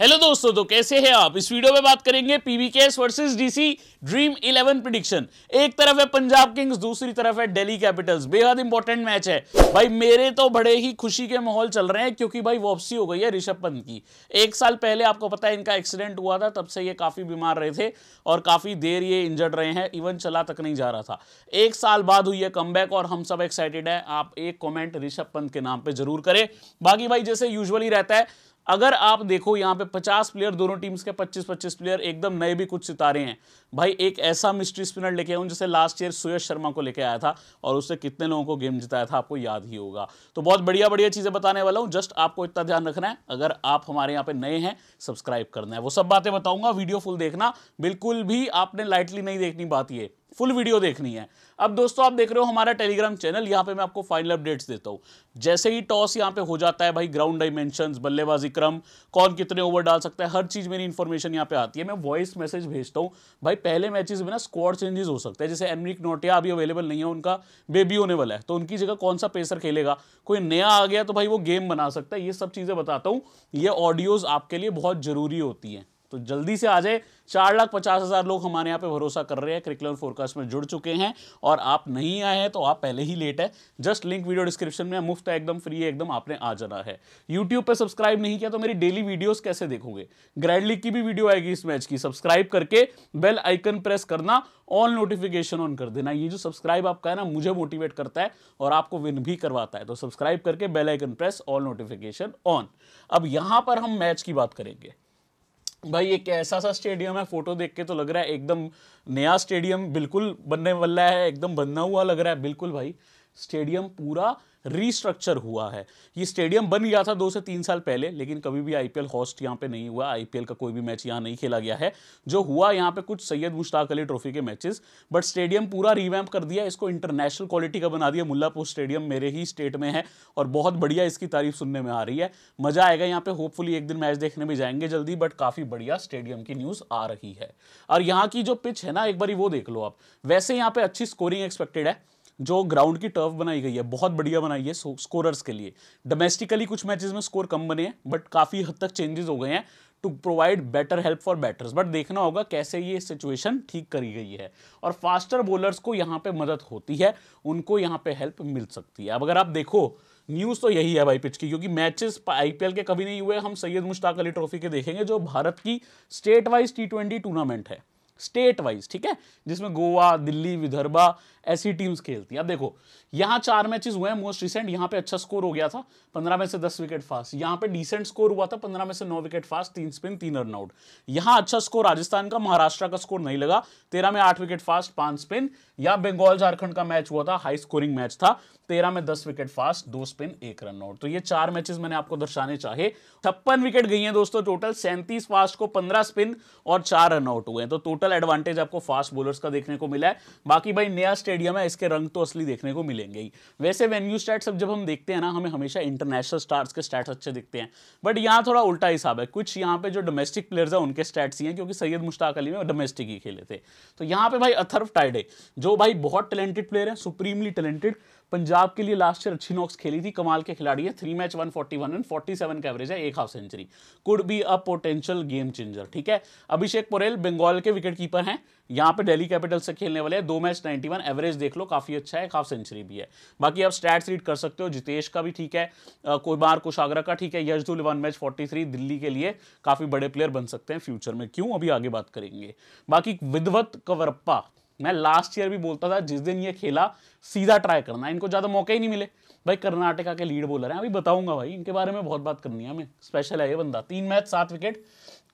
hello दोस्तों तो कैसे हैं आप इस वीडियो में बात करेंगे PBKS versus DC Dream Eleven prediction एक तरफ है पंजाब किंग्स दूसरी तरफ है दिल्ली कैपिटल्स बेहद इंपॉर्टेंट मैच है भाई मेरे तो बड़े ही खुशी के माहौल चल रहे हैं क्योंकि भाई वापसी हो गई है ऋषभ पंत की एक साल पहले आपको पता है इनका एक्सीडेंट हुआ था तब से ये काफ़ी बीमार रहे थे और काफ़ी देर ये इंजर्ड रहे हैं इवन चला तक नहीं जा रहा था एक साल बाद हुई है कम और हम सब एक्साइटेड है आप एक कॉमेंट ऋषभ पंत के नाम पर जरूर करें बाकी भाई जैसे यूजली रहता है अगर आप देखो यहाँ पे 50 प्लेयर दोनों टीम्स के 25-25 प्लेयर एकदम नए भी कुछ सितारे हैं भाई एक ऐसा मिस्ट्री स्पिनर लेके आऊँ जैसे लास्ट ईयर सुयश शर्मा को लेके आया था और उससे कितने लोगों को गेम जिताया था आपको याद ही होगा तो बहुत बढ़िया बढ़िया चीज़ें बताने वाला हूँ जस्ट आपको इतना ध्यान रखना है अगर आप हमारे यहाँ पर नए हैं सब्सक्राइब करना है वो सब बातें बताऊँगा वीडियो फुल देखना बिल्कुल भी आपने लाइटली नहीं देखनी बात ये फुल वीडियो देखनी है अब दोस्तों आप देख रहे हो हमारा टेलीग्राम चैनल यहाँ पे मैं आपको फाइनल अपडेट्स देता हूँ जैसे ही टॉस यहाँ पे हो जाता है भाई ग्राउंड डायमेंशन बल्लेबाजी क्रम कौन कितने ओवर डाल सकता है हर चीज़ मेरी इन्फॉर्मेशन यहाँ पे आती है मैं वॉइस मैसेज भेजता हूँ भाई पहले मैचेज में ना स्क्वाड चेंजेस हो सकते हैं जैसे एमरिक नोटिया अभी अवेलेबल नहीं है उनका बेबी होने वाला है तो उनकी जगह कौन सा पेसर खेलेगा कोई नया आ गया तो भाई वो गेम बना सकता है ये सब चीज़ें बताता हूँ ये ऑडियोज़ आपके लिए बहुत ज़रूरी होती हैं तो जल्दी से आ जाए चार लाख पचास हज़ार लोग हमारे यहाँ पे भरोसा कर रहे हैं क्रिकलर फोरकास्ट में जुड़ चुके हैं और आप नहीं आए हैं तो आप पहले ही लेट है जस्ट लिंक वीडियो डिस्क्रिप्शन में मुफ्त है एकदम फ्री है एकदम आपने आ जाना है यूट्यूब पर सब्सक्राइब नहीं किया तो मेरी डेली वीडियोस कैसे देखोगे ग्रैंड लीग की भी वीडियो आएगी इस मैच की सब्सक्राइब करके बेल आइकन प्रेस करना ऑल नोटिफिकेशन ऑन कर देना ये जो सब्सक्राइब आपका है ना मुझे मोटिवेट करता है और आपको विन भी करवाता है तो सब्सक्राइब करके bell icon press all notification on अब यहां पर हम मैच की बात करेंगे भाई एक ऐसा सा स्टेडियम है फोटो देख के तो लग रहा है एकदम नया स्टेडियम बिल्कुल बनने वाला है एकदम बनना हुआ लग रहा है बिल्कुल भाई स्टेडियम पूरा रीस्ट्रक्चर हुआ है ये स्टेडियम बन गया था दो से तीन साल पहले लेकिन कभी भी आईपीएल हॉस्ट यहाँ पे नहीं हुआ आईपीएल का कोई भी मैच यहाँ नहीं खेला गया है जो हुआ यहाँ पे कुछ सैयद मुश्ताक अली ट्रॉफी के मैचेस बट स्टेडियम पूरा रिवैम्प कर दिया इसको इंटरनेशनल क्वालिटी का बना दिया मुल्लापुर स्टेडियम मेरे ही स्टेट में है और बहुत बढ़िया इसकी तारीफ सुनने में आ रही है मज़ा आएगा यहाँ पे होपफुली एक दिन मैच देखने में जाएंगे जल्दी बट काफ़ी बढ़िया स्टेडियम की न्यूज़ आ रही है और यहाँ की जो पिच है ना एक बार वो देख लो आप वैसे यहाँ पे अच्छी स्कोरिंग एक्सपेक्टेड है जो ग्राउंड की टर्फ बनाई गई है बहुत बढ़िया बनाई है स्कोरर्स के लिए डोमेस्टिकली कुछ मैचेस में स्कोर कम बने हैं बट काफ़ी हद तक चेंजेस हो गए हैं to provide better help for batters but देखना होगा कैसे ये सिचुएशन ठीक करी गई है और फास्टर बॉलर्स को यहाँ पे मदद होती है उनको यहाँ पे हेल्प मिल सकती है अब अगर आप देखो न्यूज़ तो यही है भाई पिच की क्योंकि मैचेस आईपीएल के कभी नहीं हुए हम सैयद मुश्ताक अली ट्रॉफी के देखेंगे जो भारत की स्टेट वाइज टी टूर्नामेंट है स्टेट वाइज ठीक है जिसमें गोवा दिल्ली विदर्भा ऐसी टीम्स खेलती हैं अब देखो यहाँ चार मैचेस हुए हैं मोस्ट रिसेंट यहाँ पे अच्छा स्कोर हो गया था पंद्रह में से दस विकेट फास्ट यहाँ पे डिसेंट स्कोर हुआ था पंद्रह में से नौ विकेट फास्ट तीन स्पिन तीन रन आउट यहाँ अच्छा स्कोर राजस्थान का महाराष्ट्र का स्कोर नहीं लगा तेरह में आठ विकेट फास्ट पांच स्पिन या बंगाल झारखंड का मैच हुआ था हाई स्कोरिंग मैच था तेरह में दस विकेट फास्ट दो स्पिन एक रन आउट तो ये चार मैचेस मैंने आपको दर्शाने चाहे छप्पन विकेट गई है दोस्तों टोटल सैंतीस फास्ट को पंद्रह स्पिन और चार रन आउट हुए हैं तो टोटल एडवांटेज आपको फास्ट बॉलर्स का देखने को मिला है बाकी भाई नया स्टेडियम है इसके रंग तो असली देखने को मिलेंगे ही वैसे वेन्यू स्टैट्स अब जब हम देखते हैं ना हमें हमेशा इंटरनेशनल स्टार्स के स्टैट्स अच्छे दिखते हैं बट यहाँ थोड़ा उल्टा हिसाब है कुछ यहाँ पे जो डोमेस्टिक प्लेयर्स हैं उनके स्टैट्स ही हैं क्योंकि सैयद मुश्ताक अली में डोमेस्टिक ही खेले थे तो यहाँ पे भाई अथर्व टाइडे जो भाई बहुत टैलेंटेड प्लेयर है सुप्रीमली टैलेंटेड पंजाब के लिए लास्ट ईयर अच्छी नॉक्स खेली थी कमाल के खिलाड़ी है थ्री मैच 141 एंड सेवन का एवरेज है एक half century could be a potential game changer ठीक है अभिषेक पोरेल बंगाल के विकेट कीपर हैं यहाँ पे दिल्ली कैपिटल से खेलने वाले हैं दो मैच 91 एवरेज देख लो काफ़ी अच्छा है एक हाफ सेंचुरी भी है बाकी आप स्टैट्स रीड कर सकते हो जितेश का भी ठीक है बार कुशागरा का ठीक है यशदुल वन मैच फोर्टी दिल्ली के लिए काफ़ी बड़े प्लेयर बन सकते हैं फ्यूचर में क्यों अभी आगे बात करेंगे बाकी विधवत कवरप्पा मैं लास्ट ईयर भी बोलता था जिस दिन ये खेला सीधा ट्राई करना इनको ज़्यादा मौके ही नहीं मिले भाई कर्नाटका के लीड बोलर हैं अभी बताऊंगा भाई इनके बारे में बहुत बात करनी है हमें स्पेशल है ये बंदा तीन मैच सात विकेट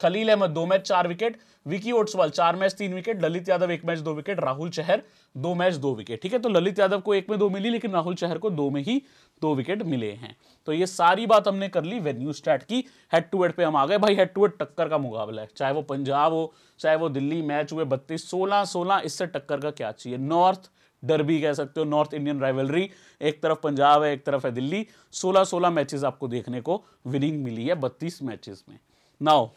खलील अहमद दो मैच चार विकेट विकी ओट्सवाल चार मैच तीन विकेट ललित यादव एक मैच दो विकेट राहुल चहर दो मैच दो विकेट ठीक है तो ललित यादव को एक में दो मिली लेकिन राहुल चहर को दो में ही दो विकेट मिले हैं तो ये सारी बात हमने कर ली वेन्यू स्टार्ट की हेड टू हेड पे हम आ गए भाई हेड टू हेड टक्कर का मुकाबला है चाहे वो पंजाब हो चाहे वो दिल्ली मैच हुए बत्तीस सोलह सोलह इससे टक्कर का क्या चाहिए नॉर्थ डरबी कह सकते हो नॉर्थ इंडियन राइवलरी एक तरफ पंजाब है एक तरफ है दिल्ली सोलह सोलह मैचेस आपको देखने को विनिंग मिली है बत्तीस मैचेस में नाउ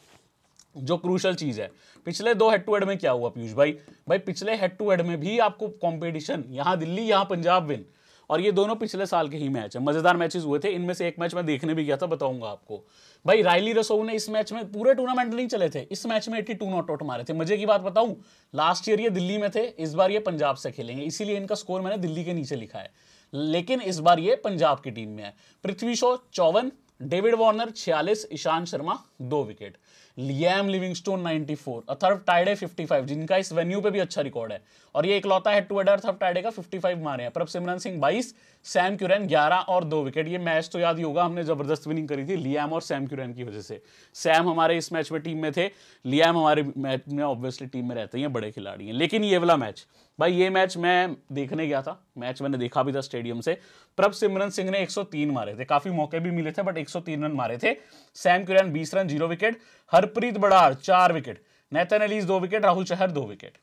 जो क्रूशल चीज है पिछले दो हेड टू हेड में क्या हुआ पीयूष भाई भाई पिछले हेड टू हेड में भी आपको कॉम्पिटिशन यहाँ दिल्ली यहाँ पंजाब विन और ये दोनों पिछले साल के ही मैच है मजेदार मैचेस हुए थे इनमें से एक मैच मैं देखने भी गया था बताऊंगा आपको भाई रायली रसो ने इस मैच में पूरे टूर्नामेंट नहीं चले थे इस मैच में एट्टी टू नॉट आउट मारे थे मजे की बात बताऊं लास्ट ईयर ये दिल्ली में थे इस बार ये पंजाब से खेलेंगे इसीलिए इनका स्कोर मैंने दिल्ली के नीचे लिखा है लेकिन इस बार ये पंजाब की टीम में है पृथ्वी शो चौवन डेविड वार्नर छियालीस ईशांत शर्मा दो wicket Liam Livingstone 94 Atharva Taide 55 जिनका इस वेन्यू पे भी अच्छा रिकॉर्ड है और ये इकलौता head to header Atharva Taide का 55 मारे हैं सिमरन सिंह 22 सैम क्यूरन 11 और दो विकेट ये मैच तो याद ही होगा हमने जबरदस्त विनिंग करी थी लियाम और सैम क्यूरन की वजह से सैम हमारे इस मैच में टीम में थे लियाम हमारे मैच में ऑब्वियसली टीम में रहते हैं बड़े खिलाड़ी हैं लेकिन ये वाला मैच भाई ये मैच मैं देखने गया था मैच मैंने देखा भी था स्टेडियम से प्रभ सिमरन सिंह ने 103 मारे थे काफी मौके भी मिले थे बट 103 रन मारे थे Sam Curran 20 run zero wicket Harpreet Brar चार विकेट नैतन अलीज दो विकेट राहुल चहर दो विकेट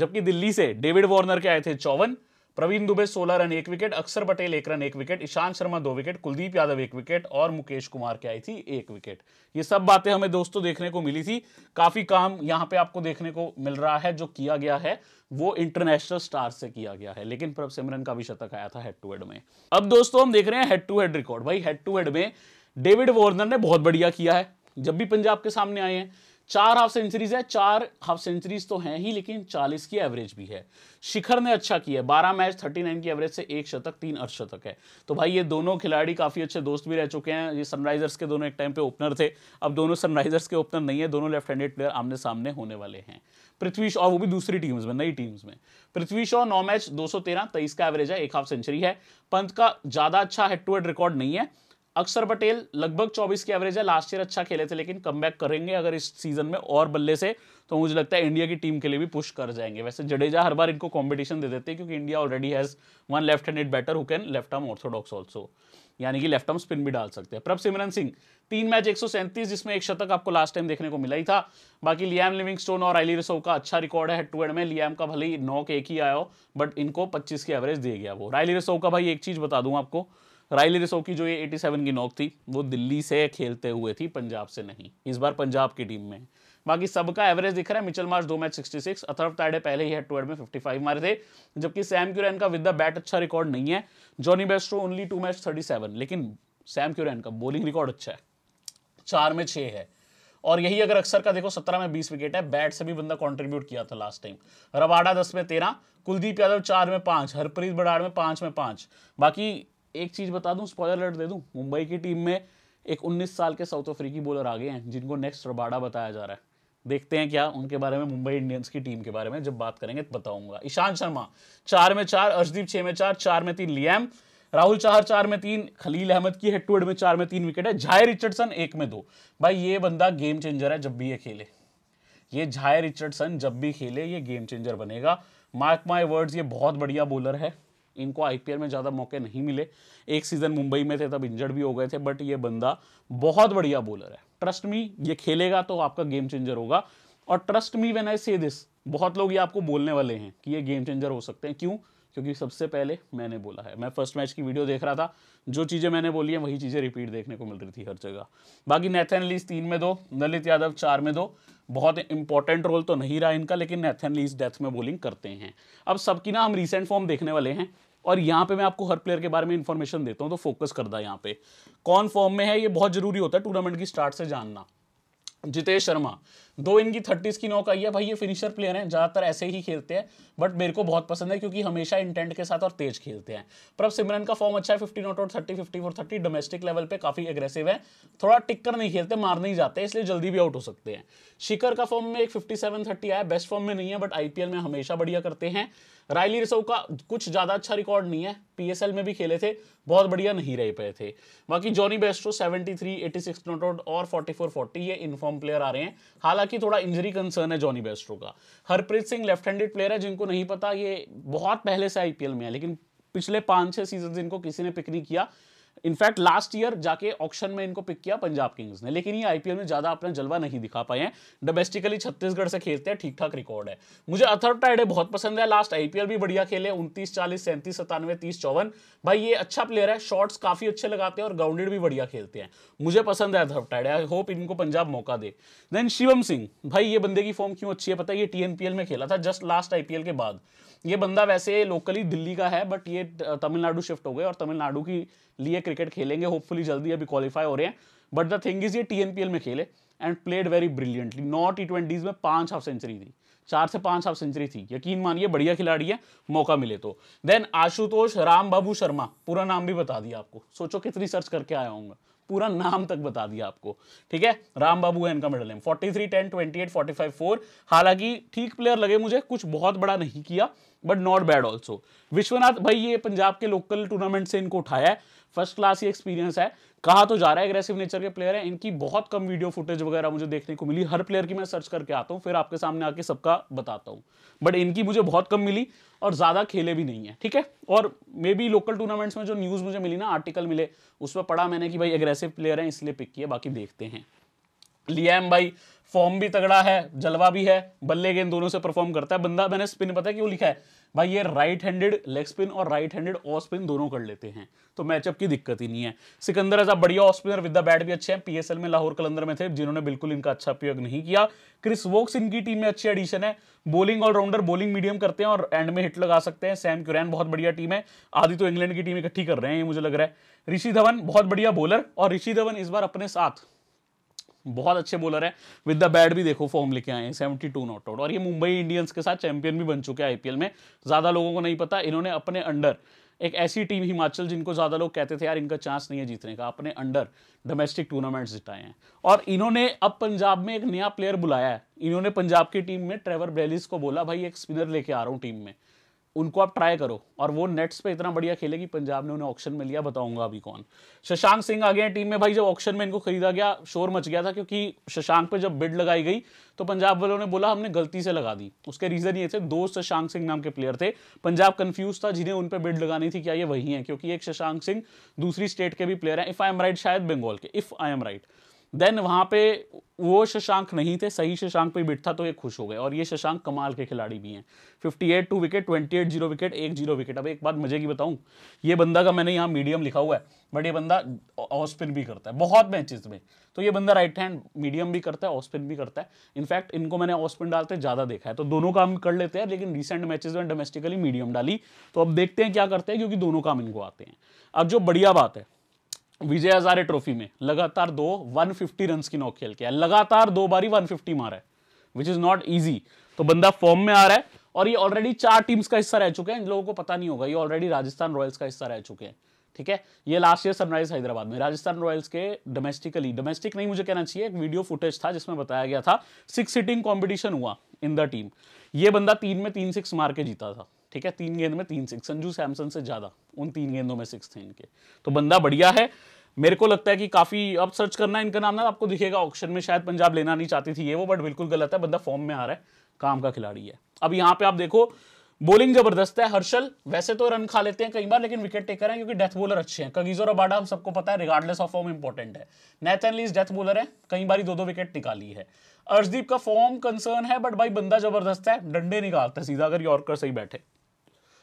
जबकि दिल्ली से डेविड वार्नर के आए थे चौवन प्रवीण दुबे सोलह रन एक विकेट अक्षर पटेल एक रन एक विकेट ईशांत शर्मा दो विकेट कुलदीप यादव एक विकेट और मुकेश कुमार के आई थी एक विकेट ये सब बातें हमें दोस्तों देखने को मिली थी काफी काम यहाँ पे आपको देखने को मिल रहा है जो किया गया है वो इंटरनेशनल स्टार से किया गया है लेकिन प्रभ सिमरन का भी शतक आया था हेड टू हेड में अब दोस्तों हम देख रहे हैं हेड टू हेड रिकॉर्ड भाई हेड टू हेड में डेविड वॉर्नर ने बहुत बढ़िया किया है जब भी पंजाब के सामने आए हैं चार हाफ सेंचुरीज है चार हाफ सेंचुरीज तो हैं ही लेकिन 40 की एवरेज भी है शिखर ने अच्छा किया है 12 मैच 39 की एवरेज से एक शतक तीन अर्धशतक है तो भाई ये दोनों खिलाड़ी काफ़ी अच्छे दोस्त भी रह चुके हैं ये सनराइजर्स के दोनों एक टाइम पे ओपनर थे अब दोनों सनराइजर्स के ओपनर नहीं है दोनों लेफ्ट हैंडेड प्लेयर आमने सामने होने वाले हैं पृथ्वी शॉ वो भी दूसरी टीम्स में नई टीम्स में पृथ्वी शॉ नौ मैच दो सौ का एवरेज है एक हाफ सेंचुरी है पंत का ज़्यादा अच्छा हेड टू हेड रिकॉर्ड नहीं है अक्षर पटेल लगभग 24 की एवरेज है लास्ट ईयर अच्छा खेले थे लेकिन कम करेंगे अगर इस सीजन में और बल्ले से तो मुझे लगता है इंडिया की टीम के लिए भी पुश कर जाएंगे वैसे जडेजा हर बार इनको कॉम्पिटिशन दे देते हैं क्योंकि India already has one left handed batter who can left arm orthodox also यानी कि लेफ्ट आर्म स्पिन भी डाल सकते हैं प्रभ सिमरन सिंह तीन मैच एक जिसमें एक शतक आपको लास्ट टाइम देखने को मिला ही था बाकी लियाम लिविंगस्टोन और आइली रिसोव का अच्छा रिकॉर्ड है हेड टू हेड में लियाम का भले ही नौ के एक ही आया हो बट इनको पच्चीस की एवरेज दिया गया वो राइली रिसोव का भाई एक चीज़ बता दूँ आपको राइली रिसो की जो ये 87 की नोक थी वो दिल्ली से खेलते हुए थी पंजाब से नहीं इस बार पंजाब की टीम में बाकी सबका एवरेज दिख रहा है मिचल मार्च दो मैच 66 अथर्व ताइडे पहले ही हेड टू हेड में 55 मारे थे जबकि सैम क्यूरैन का विद द बैट अच्छा रिकॉर्ड नहीं है Jonny Bairstow only two match 37 लेकिन सैम क्यूरन का बॉलिंग रिकॉर्ड अच्छा है चार में छः है और यही अगर अक्सर का देखो सत्रह में बीस विकेट है बैट से भी बंदा कॉन्ट्रीब्यूट किया था लास्ट टाइम रबाडा दस में तेरह कुलदीप यादव चार में पांच हरप्रीत बडाड़ में पांच में पांच बाकी एक चीज़ बता दूं स्पॉयलर अलर्ट दे दूं मुंबई की टीम में एक 19 साल के साउथ अफ्रीकी बॉलर आ गए हैं जिनको नेक्स्ट रबाडा बताया जा रहा है देखते हैं क्या उनके बारे में मुंबई इंडियंस की टीम के बारे में जब बात करेंगे तो बताऊंगा ईशांत शर्मा चार में चार अर्शदीप छह में चार चार में तीन लियाम राहुल चार चार में तीन खलील अहमद की हेड टू हेड में चार में तीन विकेट है झाय रिचर्डसन एक में दो भाई ये बंदा गेम चेंजर है जब भी ये खेले ये झाय रिचर्डसन जब भी खेले ये गेम चेंजर बनेगा मार्क माई वर्ड्स ये बहुत बढ़िया बॉलर है इनको आईपीएल में ज़्यादा मौके नहीं मिले एक सीज़न मुंबई में थे तब इंजर्ड भी हो गए थे बट ये बंदा बहुत बढ़िया बॉलर है ट्रस्ट मी ये खेलेगा तो आपका गेम चेंजर होगा और ट्रस्ट मी वेन आई से दिस बहुत लोग ये आपको बोलने वाले हैं कि ये गेम चेंजर हो सकते हैं क्यों क्योंकि सबसे पहले मैंने बोला है मैं फर्स्ट मैच की वीडियो देख रहा था जो चीज़ें मैंने बोली हैं वही चीज़ें रिपीट देखने को मिल रही थी हर जगह बाकी नेथन लीज तीन में दो ललित यादव चार में दो बहुत इंपॉर्टेंट रोल तो नहीं रहा इनका लेकिन नेथन लीज डेथ में बोलिंग करते हैं अब सबकी ना हम रिसेंट फॉर्म देखने वाले हैं और यहाँ पे मैं आपको हर प्लेयर के बारे में इंफॉर्मेशन देता हूँ तो फोकस करता है यहाँ पे कौन फॉर्म में है ये बहुत जरूरी होता है टूर्नामेंट की स्टार्ट से जानना जितेश शर्मा दो इनकी थर्टीज की नौक आई है भाई ये फिनिशर प्लेयर हैं ज़्यादातर ऐसे ही खेलते हैं बट मेरे को बहुत पसंद है क्योंकि हमेशा इंटेंट के साथ और तेज खेलते हैं पर अब सिमरन का फॉर्म अच्छा है fifty not out thirty fifty four thirty domestic level पे काफ़ी एग्रेसिव है थोड़ा टिक्कर नहीं खेलते मार नहीं जाते इसलिए जल्दी भी आउट हो सकते हैं शिखर का फॉर्म में एक थर्टी आया बेस्ट फॉर्म में नहीं है बट आईपीएल में हमेशा बढ़िया करते हैं रायली रिसव का कुछ ज़्यादा अच्छा रिकॉर्ड नहीं है पीएसएल में भी खेले थे बहुत बढ़िया नहीं रह पाए थे बाकी जॉनी बेस्ट्रो 73, 86 नॉट आउट और 44, 40 ये इनफॉर्म प्लेयर आ रहे हैं हालांकि थोड़ा इंजरी कंसर्न है जॉनी बेस्ट्रो का Harpreet Singh left handed player है जिनको नहीं पता ये बहुत पहले से आईपीएल में है लेकिन पिछले पांच छह सीजन इनको किसी ने पिक नहीं किया इनफैक्ट लास्ट ईयर जाके ऑक्शन में इनको पिक किया पंजाब किंग्स ने लेकिन ये आईपीएल में ज़्यादा अपना जलवा नहीं दिखा पाए हैं डोमेस्टिकली छत्तीसगढ़ से खेलते हैं ठीक ठाक रिकॉर्ड है मुझे अथर टाइडे बहुत पसंद है लास्ट आईपीएल भी बढ़िया खेले उनतीस चालीस सैंतीस सत्तानवे तीस चौवन भाई ये अच्छा प्लेयर है शॉर्ट्स काफ़ी अच्छे लगाते हैं और ग्राउंडेड भी बढ़िया खेलते हैं मुझे पसंद है अथर टाइडे आई होप इनको पंजाब मौका दे देन शिवम सिंह भाई ये बंदे की फॉर्म क्यों अच्छी है पता है ये टीएनपीएल में खेला था जस्ट लास्ट आईपीएल के बाद ये बंदा वैसे लोकली दिल्ली का है बट ये तमिलनाडु शिफ्ट हो गए और तमिलनाडु की लिए क्रिकेट खेलेंगे होपफुली जल्दी अभी क्वालिफाई हो रहे हैं बट द थिंग इज ये टी में खेले and played very brilliantly not T twenties में पांच हाफ सेंचुरी थी चार से पांच हाफ सेंचुरी थी यकीन मानिए बढ़िया खिलाड़ी है मौका मिले तो देन आशुतोष राम बाबू शर्मा पूरा नाम भी बता दिया आपको सोचो कितनी सर्च करके आया हूँ पूरा नाम तक बता दिया आपको ठीक है राम बाबू है इनका मेडल है forty three ten twenty eight forty five four हालांकि ठीक प्लेयर लगे मुझे कुछ बहुत बड़ा नहीं किया but not bad also Vishwanath भाई ये पंजाब के लोकल टूर्नामेंट से इनको उठाया है फर्स्ट क्लास ही एक्सपीरियंस है कहा तो जा रहा है एग्रेसिव नेचर के प्लेयर है इनकी बहुत कम वीडियो फुटेज वगैरह मुझे देखने को मिली हर प्लेयर की मैं सर्च करके आता हूँ फिर आपके सामने आके सबका बताता हूँ बट इनकी मुझे बहुत कम मिली और ज़्यादा खेले भी नहीं है ठीक है और मे बी लोकल टूर्नामेंट्स में जो न्यूज़ मुझे मिली ना आर्टिकल मिले उसमें पढ़ा मैंने कि भाई एग्रेसिव प्लेयर है इसलिए पिक किया बाकी देखते हैं लियाम भाई फॉर्म भी तगड़ा है जलवा भी है बल्ले गेंद दोनों से परफॉर्म करता है बंदा मैंने स्पिन पता है क्यों लिखा है भाई ये राइट हैंडेड लेग स्पिन और राइट हैंडेड ऑफ स्पिन दोनों कर लेते हैं तो मैचअप की दिक्कत ही नहीं है सिकंदर ऐसा बढ़िया off spinner with the bat भी अच्छे हैं पीएसएल में लाहौर कलंदर में थे जिन्होंने बिल्कुल इनका अच्छा प्रयोग नहीं किया क्रिस वोक्स इनकी टीम में अच्छे एडिशन है बॉलिंग ऑलराउंडर बॉलिंग मीडियम करते हैं और एंड में हिट लगा सकते हैं सैम क्यूरैन बहुत बढ़िया टीम है आदि तो इंग्लैंड की टीम इकट्ठी कर रहे हैं ये मुझे लग रहा है ऋषि धवन बहुत बढ़िया बॉलर और ऋषि धवन इस बार अपने साथ बहुत अच्छे बॉलर है विद द बैट भी देखो फॉर्म लेके आए हैं सेवेंटी टू नॉट आउट और ये मुंबई इंडियंस के साथ चैंपियन भी बन चुके हैं आईपीएल में ज़्यादा लोगों को नहीं पता इन्होंने अपने अंडर एक ऐसी टीम हिमाचल जिनको ज़्यादा लोग कहते थे यार इनका चांस नहीं है जीतने का अपने अंडर डोमेस्टिक टूर्नामेंट्स जिताए हैं और इन्होंने अब पंजाब में एक नया प्लेयर बुलाया है इन्होंने पंजाब की टीम में ट्रेवर ब्रेलिस को बोला भाई एक स्पिनर लेके आ रहा हूँ टीम में उनको आप ट्राई करो और वो नेट्स पे इतना बढ़िया खेले कि पंजाब ने उन्हें ऑप्शन में लिया बताऊंगा अभी कौन शशांक सिंह आ गए टीम में भाई जब ऑप्शन में इनको खरीदा गया शोर मच गया था क्योंकि शशांक पे जब बिड लगाई गई तो पंजाब वालों ने बोला हमने गलती से लगा दी उसके रीजन ये थे दो शशांक सिंह नाम के प्लेयर थे पंजाब कंफ्यूज था जिन्हें उन पर बिड लगानी थी क्या ये वही है क्योंकि एक शशांक सिंह दूसरी स्टेट के भी प्लेयर है इफ आई एम राइट शायद बंगाल के if I am right then वहाँ पे वो शशांक नहीं थे सही शशांक पे बिट था तो ये खुश हो गए और ये शशांक कमाल के खिलाड़ी भी हैं 58 two wicket twenty eight zero wicket एक जीरो विकेट अब एक बात मजे की बताऊं ये बंदा का मैंने यहाँ मीडियम लिखा हुआ है बट ये बंदा ऑस्पिन भी करता है बहुत मैचेस में तो ये बंदा राइट हैंड मीडियम भी करता है ऑस्पिन भी करता है इनफैक्ट इनको मैंने ऑस्पिन डालते ज़्यादा देखा है तो दोनों काम कर लेते हैं लेकिन रिसेंट मैचेज में डोमेस्टिकली मीडियम डाली तो अब देखते हैं क्या करते हैं क्योंकि दोनों काम इनको आते हैं अब जो बढ़िया बात है विजय हजारे ट्रॉफी में लगातार दो 150 फिफ्टी रन की नौक खेल के लगातार दो बारी 150 मारा है विच इज नॉट ईजी तो बंदा फॉर्म में आ रहा है और ये ऑलरेडी चार टीम्स का हिस्सा रह चुके हैं इन लोगों को पता नहीं होगा ये ऑलरेडी राजस्थान रॉयल्स का हिस्सा रह चुके हैं ठीक है ये लास्ट ईयर सनराइज हैदराबाद में राजस्थान रॉयल्स के डोमेस्टिकली डोमेस्टिक नहीं मुझे कहना चाहिए एक वीडियो फुटेज था जिसमें बताया गया था सिक्स सीटिंग कॉम्पिटिशन हुआ इन द टीम ये बंदा तीन में तीन सिक्स मार के जीता था ठीक है तीन गेंद में तीन सिक्स संजू सैमसन से ज़्यादा उन तीन गेंदों में सिक्स थे इनके तो बंदा बढ़िया है मेरे को लगता है कि काफ़ी अब सर्च करना इनका नाम ना आपको दिखेगा ऑप्शन में शायद पंजाब लेना नहीं चाहती थी ये वो बट बिल्कुल गलत है बंदा फॉर्म में आ रहा है काम का खिलाड़ी है अब यहाँ पे आप देखो बॉलिंग जबरदस्त है हर्षल वैसे तो रन खा लेते हैं कई बार लेकिन विकेट टेकर हैं क्योंकि डेथ बॉलर अच्छे हैं कगीजो रबाडा हम सबको पता है रिगार्डलेस ऑफ फॉर्म इंपॉर्टेंट है नैथन लीज डेथ बॉलर है कई बार दो दो विकेट निकाली है अर्शदीप का फॉर्म कंसर्न है बट भाई बंदा जबरदस्त है डंडे निकालता है सीधा अगर यॉर्कर सही बैठे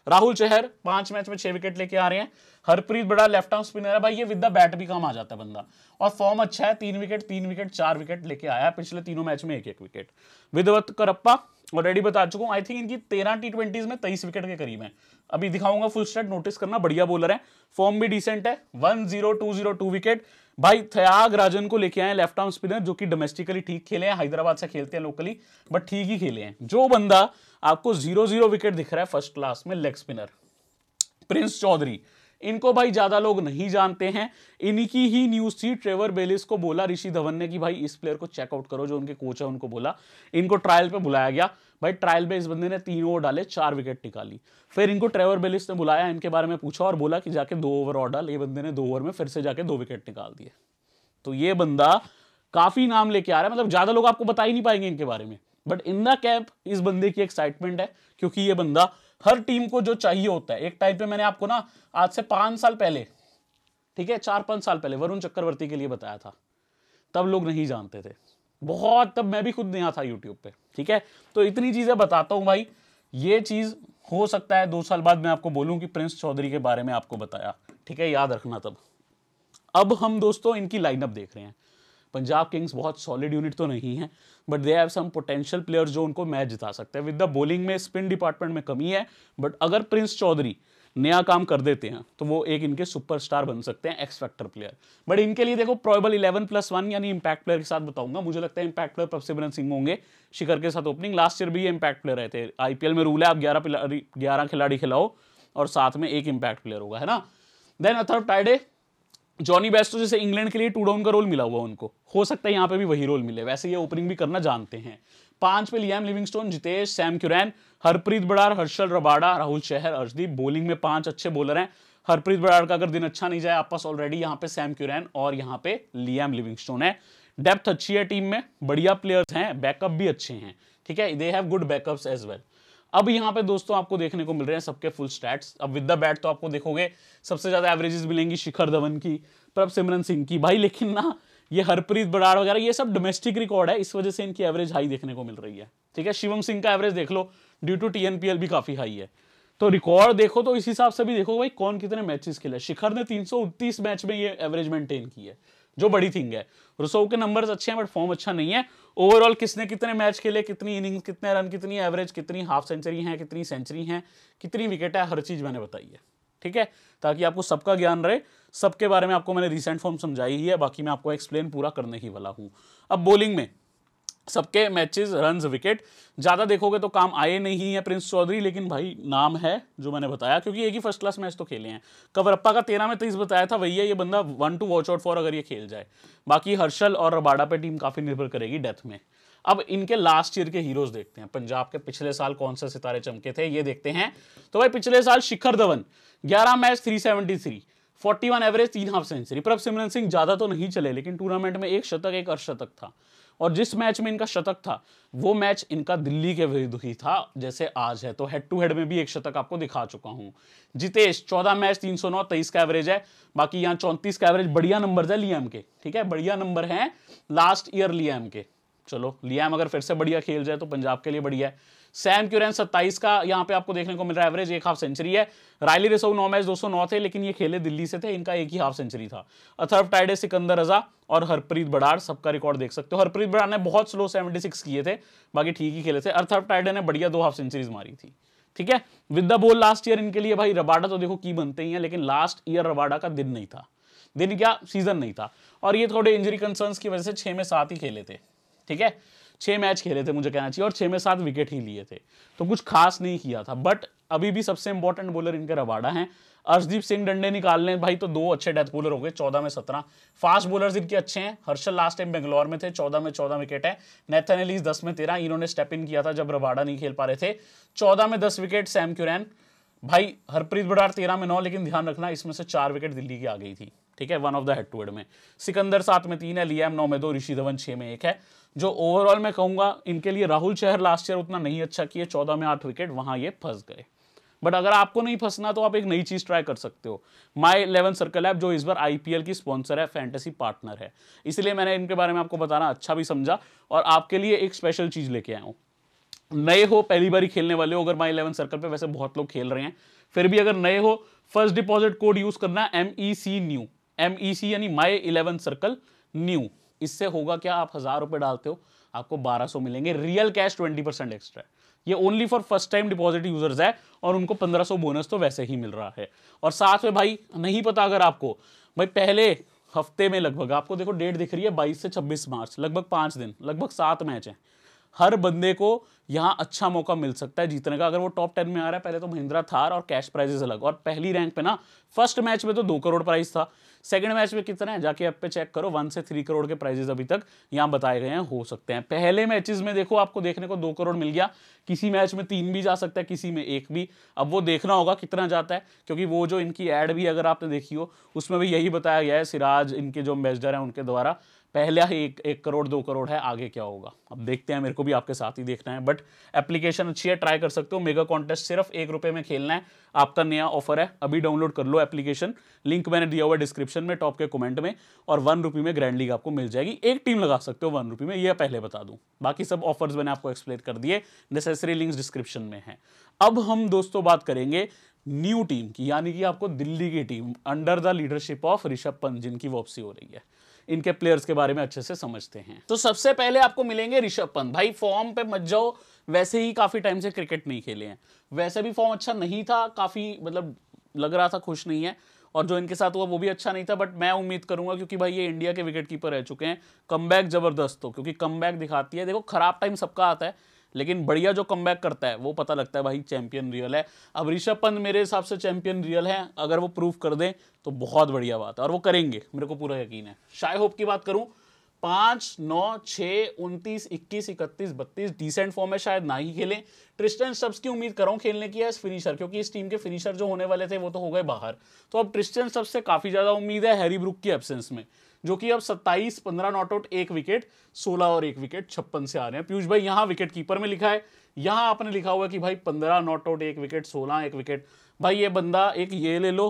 राहुल चेहर पांच मैच में छह विकेट लेके आ रहे हैं हरप्रीत बड़ा लेफ्ट आर्म स्पिनर है भाई ये विद द बैट भी काम आ जाता है बंदा और फॉर्म अच्छा है तीन विकेट तीन विकेट चार विकेट लेके आया है पिछले तीनों मैच में एक एक विकेट विदवत करप्पा ऑलरेडी बता चुका हूँ आई थिंक इनकी तेरह टी ट्वेंटीज में तेईस विकेट के करीब है अभी दिखाऊंगा फुल स्टेट नोटिस करना बढ़िया बोलर है फॉर्म भी डिसेंट है one zero two zero two wicket भाई थयाग राजन को लेके आए लेफ्ट आर्म स्पिनर जो कि डोमेस्टिकली ठीक खेले हैं हैदराबाद से खेलते हैं लोकली बट ठीक ही खेले हैं जो बंदा आपको जीरो जीरो विकेट दिख रहा है फर्स्ट क्लास में लेग स्पिनर प्रिंस चौधरी इनको भाई ज़्यादा लोग नहीं जानते हैं इनकी ही न्यूज़ थी ट्रेवर बेलिस को बोला ऋषि धवन ने कि भाई इस प्लेयर को चेकआउट करो जो उनके कोच है उनको बोला इनको ट्रायल पे बुलाया गया भाई ट्रायल पे इस बंदे ने तीन ओवर डाले चार विकेट निकाली फिर इनको ट्रेवर बेलिस ने बुलाया इनके बारे में पूछा और बोला कि जाके दो ओवर और डाल ये बंदे ने दो ओवर में फिर से जाके दो विकेट निकाल दिए तो ये बंदा काफ़ी नाम लेके आ रहा है मतलब ज़्यादा लोग आपको बता ही नहीं पाएंगे इनके बारे में बट इन द कैप इस बंदे की एक्साइटमेंट है क्योंकि ये बंदा हर टीम को जो चाहिए होता है एक टाइम पे मैंने आपको ना आज से पांच साल पहले ठीक है चार पांच साल पहले वरुण चक्रवर्ती के लिए बताया था तब लोग नहीं जानते थे बहुत तब मैं भी खुद नया था यूट्यूब पे ठीक है तो इतनी चीज़ें बताता हूं भाई ये चीज़ हो सकता है दो साल बाद मैं आपको बोलूँ कि प्रिंस चौधरी के बारे में आपको बताया ठीक है याद रखना तब अब हम दोस्तों इनकी लाइनअप देख रहे हैं पंजाब किंग्स बहुत सॉलिड यूनिट तो नहीं है but they have some potential players जो उनको मैच जिता सकते हैं विद द बॉलिंग में स्पिन डिपार्टमेंट में कमी है बट अगर प्रिंस चौधरी नया काम कर देते हैं तो वो एक इनके सुपरस्टार बन सकते हैं एक्सपेक्टर प्लेयर बट इनके लिए देखो प्रोबेबल इलेवन प्लस वन यानी इंपैक्ट प्लेयर के साथ बताऊंगा मुझे लगता है इंपैक्ट प्लेयर प्रसिमरन सिंह होंगे शिखर के साथ ओपनिंग लास्ट ईयर भी ये इंपैक्ट प्लेयर रहे थे आईपीएल में रूल है आप ग्यारह ग्यारह खिलाड़ी खिलाओ और साथ में एक इंपैक्ट प्लेयर होगा है ना then Atharva Taide Jonny Bairstow जैसे इंग्लैंड के लिए टू डाउन का रोल मिला हुआ उनको हो सकता है यहाँ पे भी वही रोल मिले वैसे ये ओपनिंग भी करना जानते हैं पांच पे Liam Livingstone Jitesh Sam Curran Harpreet Brar Harshal Rabada Rahul Chahar Arshdeep bowling में पांच अच्छे बॉलर हैं हरप्रीत बड़ार का अगर दिन अच्छा नहीं जाए आप पास ऑलरेडी यहाँ पे सैम क्यूरैन और यहाँ पे लियाम लिविंगस्टोन है डेप्थ अच्छी है टीम में बढ़िया प्लेयर्स हैं बैकअप भी अच्छे हैं ठीक है they have good backups as well अब यहाँ पे दोस्तों आपको देखने को मिल रहे हैं सबके फुल स्टैट्स अब विद द बैट तो आपको देखोगे सबसे ज्यादा एवरेजेस मिलेंगी शिखर धवन की प्रभ सिमरन सिंह की भाई लेकिन ना ये हरप्रीत बराड़ वगैरह ये सब डोमेस्टिक रिकॉर्ड है इस वजह से इनकी एवरेज हाई देखने को मिल रही है ठीक है शिवम सिंह का एवरेज देख लो ड्यू टू टीएनपीएल भी काफी हाई है तो रिकॉर्ड देखो तो इस हिसाब से भी देखो भाई कौन कितने मैचेस खेले शिखर ने तीन मैच में ये एवरेज मेंटेन की है जो बड़ी थिंग है रुसो के नंबर्स अच्छे हैं बट फॉर्म अच्छा नहीं है ओवरऑल किसने कितने मैच खेले कितनी इनिंग्स कितने रन कितनी एवरेज कितनी हाफ सेंचुरी हैं कितनी सेंचुरी हैं कितनी विकेट है हर चीज़ मैंने बताई है ठीक है ताकि आपको सबका ज्ञान रहे सबके बारे में आपको मैंने रिसेंट फॉर्म समझाई ही है बाकी मैं आपको एक्सप्लेन पूरा करने ही वाला हूँ अब बॉलिंग में सबके मैचेस रन विकेट ज़्यादा देखोगे तो काम आए नहीं है प्रिंस चौधरी लेकिन भाई नाम है जो मैंने बताया क्योंकि एक ही फर्स्ट क्लास मैच तो खेले हैं कवरप्पा का तेरह में तेईस बताया था वही है ये बंदा one to watch out for अगर ये खेल जाए बाकी हर्षल और रबाडा पे टीम काफ़ी निर्भर करेगी डेथ में अब इनके लास्ट ईयर के हीरोज देखते हैं पंजाब के पिछले साल कौन से सितारे चमके थे ये देखते हैं तो भाई पिछले साल शिखर धवन ग्यारह match three seventy three forty one average तीन half century Prabhsimran Singh ज़्यादा तो नहीं चले लेकिन टूर्नामेंट में एक शतक एक अर्शतक था और जिस मैच में इनका शतक था वो मैच इनका दिल्ली के विरुद्ध ही था जैसे आज है तो हेड टू हेड में भी एक शतक आपको दिखा चुका हूं जितेश चौदह मैच तीन सौ नौ तेईस का एवरेज है बाकी यहाँ चौंतीस का एवरेज बढ़िया नंबर है लियम के ठीक है बढ़िया नंबर है लास्ट ईयर लियम के चलो लियाम अगर फिर से बढ़िया खेल जाए तो पंजाब के लिए बढ़िया है सैम क्यूरेन 27 का यहाँ पे आपको देखने को मिल रहा है एवरेज एक हाफ सेंचुरी है रायली रिसोव नौ मैच 209 थे लेकिन ये खेले दिल्ली से थे इनका एक ही हाफ सेंचुरी था अथर्व टाइडे सिकंदर रजा और हरप्रीत बड़ार सबका रिकॉर्ड देख सकते हो हरप्रीत बड़ार ने बहुत स्लो 76 किए थे बाकी ठीक ही खेले थे अर्थर्फ टाइडे ने बढ़िया दो हाफ सेंचुरीज मारी थी ठीक है with the ball last year इनके लिए भाई रबाडा तो देखो की बनते ही है लेकिन लास्ट ईयर रबाडा का दिन नहीं था दिन क्या सीजन नहीं था और ये थोड़े इंजरी कंसर्न की वजह से छह में सात ही खेले थे ठीक है छः मैच खेले थे मुझे कहना चाहिए और छः में सात विकेट ही लिए थे तो कुछ खास नहीं किया था बट अभी भी सबसे इंपॉर्टेंट बॉलर इनके रबाडा हैं अर्शदीप सिंह डंडे निकाल लें भाई तो दो अच्छे डेथ बॉलर हो गए चौदह में सत्रह फास्ट बॉलर्स इनके अच्छे हैं हर्षल लास्ट टाइम बेंगलोर में थे चौदह में चौदह विकेट है नेथन एलिस दस में तेरह इन्होंने स्टेप इन किया था जब रबाडा नहीं खेल पा रहे थे चौदह में दस विकेट सैम क्यूरैन भाई हरप्रीत बडार तेरह में नौ लेकिन ध्यान रखना इसमें से चार विकेट दिल्ली की आ गई थी ठीक है one of the head to head में सिकंदर सात में तीन है लियाम नौ में दो ऋषि धवन छः में एक है जो ओवरऑल मैं कहूंगा इनके लिए राहुल शहर लास्ट ईयर उतना नहीं अच्छा किए चौदह में आठ विकेट वहां ये फंस गए बट अगर आपको नहीं फंसना तो आप एक नई चीज़ ट्राई कर सकते हो माई इलेवन सर्कल ऐप जो इस बार आईपीएल की स्पॉन्सर है फैंटेसी पार्टनर है इसलिए मैंने इनके बारे में आपको बताना अच्छा भी समझा और आपके लिए एक स्पेशल चीज़ लेके आया हूं नए हो पहली बार खेलने वाले हो अगर माई इलेवन सर्कल पे वैसे बहुत लोग खेल रहे हैं फिर भी अगर नए हो फर्स्ट डिपॉजिट कोड यूज़ करना M E C new M E C यानी माई इलेवन सर्कल न्यू इससे होगा क्या आप हज़ार रुपए डालते हो आपको 1200 मिलेंगे रियल कैश 20 परसेंट एक्स्ट्रा है ये only for first time deposit users है और उनको 1500 बोनस तो वैसे ही मिल रहा है और साथ में भाई नहीं पता अगर आपको भाई पहले हफ्ते में लगभग आपको देखो डेट दिख रही है बाईस से छब्बीस मार्च लगभग पांच दिन लगभग सात मैच हैं हर बंदे को यहाँ अच्छा मौका मिल सकता है जीतने का अगर वो टॉप टेन में आ रहा है पहले तो महिंद्रा थार और कैश प्राइजेस अलग और पहली रैंक पे ना फर्स्ट मैच में तो दो करोड़ प्राइस था सेकंड मैच में कितना है जाके ऐप पे चेक करो वन से थ्री करोड़ के प्राइजेस अभी तक यहाँ बताए गए हैं हो सकते हैं पहले मैचेस में देखो आपको देखने को दो करोड़ मिल गया किसी मैच में तीन भी जा सकता है किसी में एक भी अब वो देखना होगा कितना जाता है क्योंकि वो जो इनकी एड भी अगर आपने देखी हो उसमें भी यही बताया गया है सिराज इनके जो एम्बेसडर हैं उनके द्वारा पहला ही एक, एक करोड़ दो करोड़ है आगे क्या होगा अब देखते हैं मेरे को भी आपके साथ ही देखना है बट एप्लीकेशन अच्छी है ट्राई कर सकते हो मेगा कॉन्टेस्ट सिर्फ एक रुपये में खेलना है आपका नया ऑफर है अभी डाउनलोड कर लो एप्लीकेशन लिंक मैंने दिया हुआ डिस्क्रिप्शन में टॉप के कमेंट में और वन रुपी में ग्रैंड लीग आपको मिल जाएगी एक टीम लगा सकते हो वन रुपी में यह पहले बता दूँ बाकी सब ऑफर्स मैंने आपको एक्सप्लेन कर दिए नेसेसरी लिंक्स डिस्क्रिप्शन में है अब हम दोस्तों बात करेंगे न्यू टीम की यानी कि आपको दिल्ली की team under the leadership of Rishabh Pant जिनकी वापसी हो रही है इनके प्लेयर्स के बारे में अच्छे से समझते हैं तो सबसे पहले आपको मिलेंगे ऋषभ पंत भाई फॉर्म पे मत जाओ वैसे ही काफ़ी टाइम से क्रिकेट नहीं खेले हैं वैसे भी फॉर्म अच्छा नहीं था काफ़ी मतलब लग रहा था खुश नहीं है और जो इनके साथ हुआ वो भी अच्छा नहीं था बट मैं उम्मीद करूंगा क्योंकि भाई ये इंडिया के विकेट कीपर रह चुके हैं कम जबरदस्त हो क्योंकि कम दिखाती है देखो खराब टाइम सबका आता है लेकिन बढ़िया जो कम करता है वो पता लगता है भाई चैंपियन रियल है अब ऋषभ पंत मेरे हिसाब से चैंपियन रियल है अगर वो प्रूफ कर दें तो बहुत बढ़िया बात है और वो करेंगे मेरे को पूरा यकीन है शाई होप की बात करूं पाँच नौ छः उनतीस इक्कीस इकतीस बत्तीस डिसेंट फॉर्म में शायद ना ही खेलें ट्रिस्टन सब्स की उम्मीद करो खेलने की है इस फिनिशर क्योंकि इस टीम के फिनिशर जो होने वाले थे वो तो हो गए बाहर तो अब ट्रिस्टन सब्स से काफ़ी ज़्यादा उम्मीद है हैरी ब्रुक की एब्सेंस में जो कि अब 27 15 नॉट आउट एक विकेट 16 और एक विकेट छप्पन से आ रहे हैं पीयूष भाई यहां विकेट कीपर में लिखा है यहां आपने लिखा हुआ कि भाई 15 नॉट आउट एक विकेट 16 एक विकेट भाई ये बंदा एक ये ले लो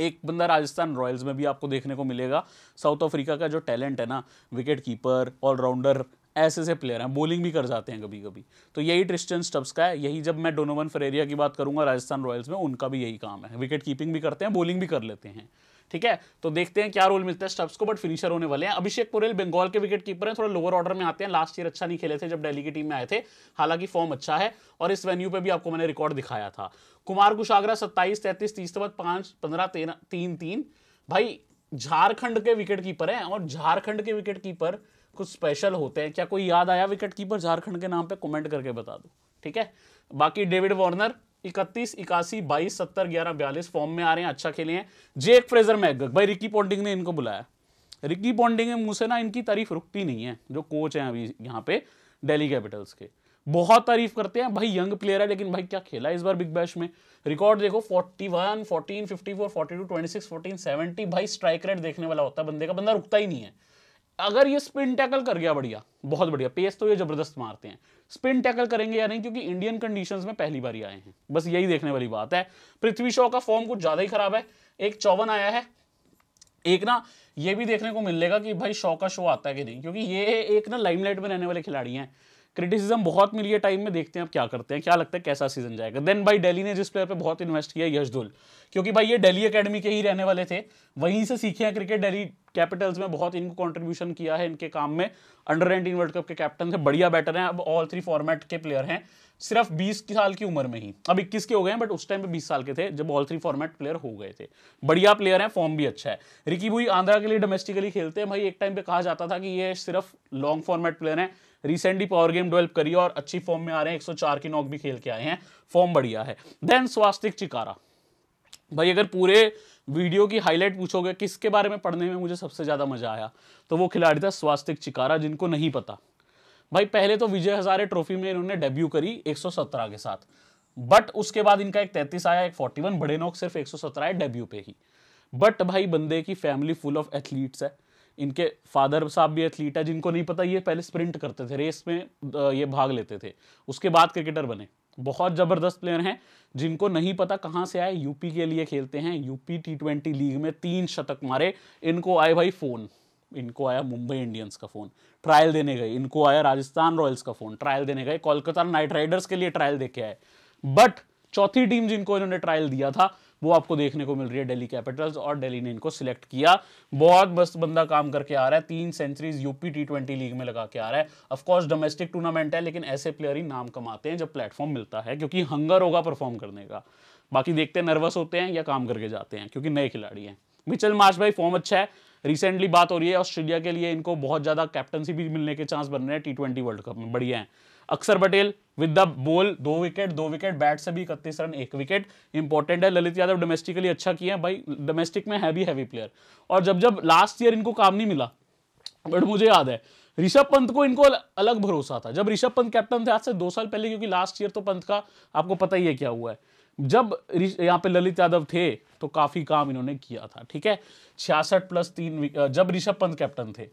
एक बंदा राजस्थान रॉयल्स में भी आपको देखने को मिलेगा साउथ अफ्रीका का जो टैलेंट है ना विकेट कीपर ऑलराउंडर ऐसे से प्लेयर हैं बॉलिंग भी कर जाते हैं कभी कभी तो यही ट्रिस्टन स्टब्स का है यही जब मैं डोनोवन फरेरिया की बात करूंगा राजस्थान रॉयल्स में उनका भी यही काम है विकेट कीपिंग भी करते हैं बॉलिंग भी कर लेते हैं ठीक है तो देखते हैं क्या रोल मिलता है स्टब्स को बट फिनिशर होने वाले हैं अभिषेक पुरेल बंगाल के विकेट कीपर हैं थोड़ा लोअर ऑर्डर में आते हैं लास्ट ईयर अच्छा नहीं खेले थे जब डेली की टीम में आए थे हालांकि फॉर्म अच्छा है और इस वेन्यू पर भी आपको मैंने रिकॉर्ड दिखाया था कुमार कुशागरा सत्ताईस तैंतीस तीस बाद पांच पंद्रह तेरह तीन तीन भाई झारखंड के विकेट कीपर हैं और झारखंड के विकेट कीपर कुछ स्पेशल होते हैं क्या कोई याद आया विकेट कीपर झारखंड के नाम पे कमेंट करके बता दो ठीक है बाकी डेविड वार्नर इकतीस इक्यासी बाईस सत्तर ग्यारह बयालीस फॉर्म में आ रहे हैं अच्छा खेले हैं जेक फ्रेजर मैगक भाई रिकी पॉन्डिंग ने इनको बुलाया रिकी पॉन्डिंग के से ना इनकी तारीफ रुकती नहीं है जो कोच है अभी यहाँ पे डेली कैपिटल्स के बहुत तारीफ करते हैं भाई यंग प्लेयर है लेकिन भाई क्या खेला इस बार बिग बैश में रिकॉर्ड देखो 41, 14, 54, 42, 26, 14, 70 भाई स्ट्राइक रेट देखने वाला होता है बंदे का बंदा रुकता ही नहीं है अगर ये स्पिन टैकल कर गया बढ़िया बहुत बढ़िया पेस तो ये जबरदस्त मारते हैं स्पिन टैकल करेंगे या नहीं क्योंकि इंडियन कंडीशंस में पहली बार आए हैं बस यही देखने वाली बात है पृथ्वी शॉ का फॉर्म कुछ ज़्यादा ही खराब है एक चौवन आया है एक ना ये भी देखने को मिलेगा कि भाई शॉ का शो आता है कि नहीं क्योंकि ये एक ना लाइमलाइट में रहने वाले खिलाड़ी हैं क्रिटिसिज्म बहुत मिली है टाइम में देखते हैं अब क्या करते हैं क्या लगता है कैसा सीजन जाएगा देन भाई डेली ने जिस प्लेयर पे बहुत इन्वेस्ट किया यशदुल क्योंकि भाई ये डेली अकेडमी के ही रहने वाले थे वहीं से सीखे हैं क्रिकेट डेली कैपिटल्स में बहुत इनको कॉन्ट्रीब्यूशन किया है इनके काम में अंडर नाइनटीन वर्ल्ड कप के कैप्टन थे बढ़िया बैटर हैं अब ऑल थ्री फॉर्मेट के प्लेयर हैं सिर्फ 20 साल की उम्र में ही अब 21 के हो गए हैं बट उस टाइम पे 20 साल के थे जब ऑल थ्री फॉर्मेट प्लेयर हो गए थे बढ़िया प्लेयर हैं फॉर्म भी अच्छा है रिकी भूई आंध्रा के लिए डोमेस्टिकली खेलते हैं भाई एक टाइम पे कहा जाता था कि ये सिर्फ लॉन्ग फॉर्मेट प्लेयर हैं रिसेंटली पावर गेम डेवलप करी और अच्छी फॉर्म में आ रहे हैं 104 की नॉक भी खेल के आए हैं फॉर्म बढ़िया है देन स्वास्तिक चिकारा भाई अगर पूरे वीडियो की हाईलाइट पूछोगे किसके बारे में पढ़ने में मुझे सबसे ज़्यादा मजा आया तो वो खिलाड़ी था स्वास्तिक चिकारा जिनको नहीं पता भाई पहले तो विजय हजारे ट्रॉफी में इन्होंने डेब्यू करी 117 के साथ बट उसके बाद इनका एक 33 आया एक 41 बड़े नॉक सिर्फ 117 है डेब्यू पे ही बट भाई बंदे की फैमिली फुल ऑफ एथलीट्स है इनके फादर साहब भी एथलीट है जिनको नहीं पता ये पहले स्प्रिंट करते थे रेस में ये भाग लेते थे उसके बाद क्रिकेटर बने बहुत ज़बरदस्त प्लेयर हैं जिनको नहीं पता कहाँ से आए यूपी के लिए खेलते हैं यूपी टी ट्वेंटी लीग में तीन शतक मारे इनको आए भाई फ़ोन इनको आया मुंबई इंडियंस का फ़ोन ट्रायल देने गए इनको आया राजस्थान रॉयल्स का फ़ोन ट्रायल देने गए कोलकाता नाइट राइडर्स के लिए ट्रायल दे के आए बट चौथी टीम जिनको इन्होंने ट्रायल दिया था वो आपको देखने को मिल रही है डेली कैपिटल्स और डेली ने इनको सिलेक्ट किया बहुत बस बंदा काम करके आ रहा है तीन centuries UP T twenty league में लगा के आ रहा है ऑफकोर्स डोमेस्टिक टूर्नामेंट है लेकिन ऐसे प्लेयर ही नाम कमाते हैं जब प्लेटफॉर्म मिलता है क्योंकि हंगर होगा परफॉर्म करने का बाकी देखते हैं नर्वस होते हैं या काम करके जाते हैं क्योंकि नए खिलाड़ी हैं मिचल मार्च भाई फॉर्म अच्छा है रिसेंटली बात हो रही है ऑस्ट्रेलिया के लिए इनको बहुत ज़्यादा कैप्टनसी भी मिलने के चांस बन रहे हैं टी वर्ल्ड कप में बढ़िया है Axar Patel with the ball दो विकेट दो विकेट बैट से भी इकतीस रन एक विकेट इंपॉर्टेंट है ललित यादव डोमेस्टिकली अच्छा किया है भाई डोमेस्टिक में हैवी हैवी प्लेयर और जब जब लास्ट ईयर इनको काम नहीं मिला बट मुझे याद है ऋषभ पंत को इनको अलग भरोसा था जब ऋषभ पंत कैप्टन थे आज से दो साल पहले क्योंकि लास्ट ईयर तो पंत का आपको पता ही है क्या हुआ है जब यहाँ पे ललित यादव थे तो काफी काम इन्होंने किया था ठीक है छियासठ प्लस तीन जब ऋषभ पंत कैप्टन थे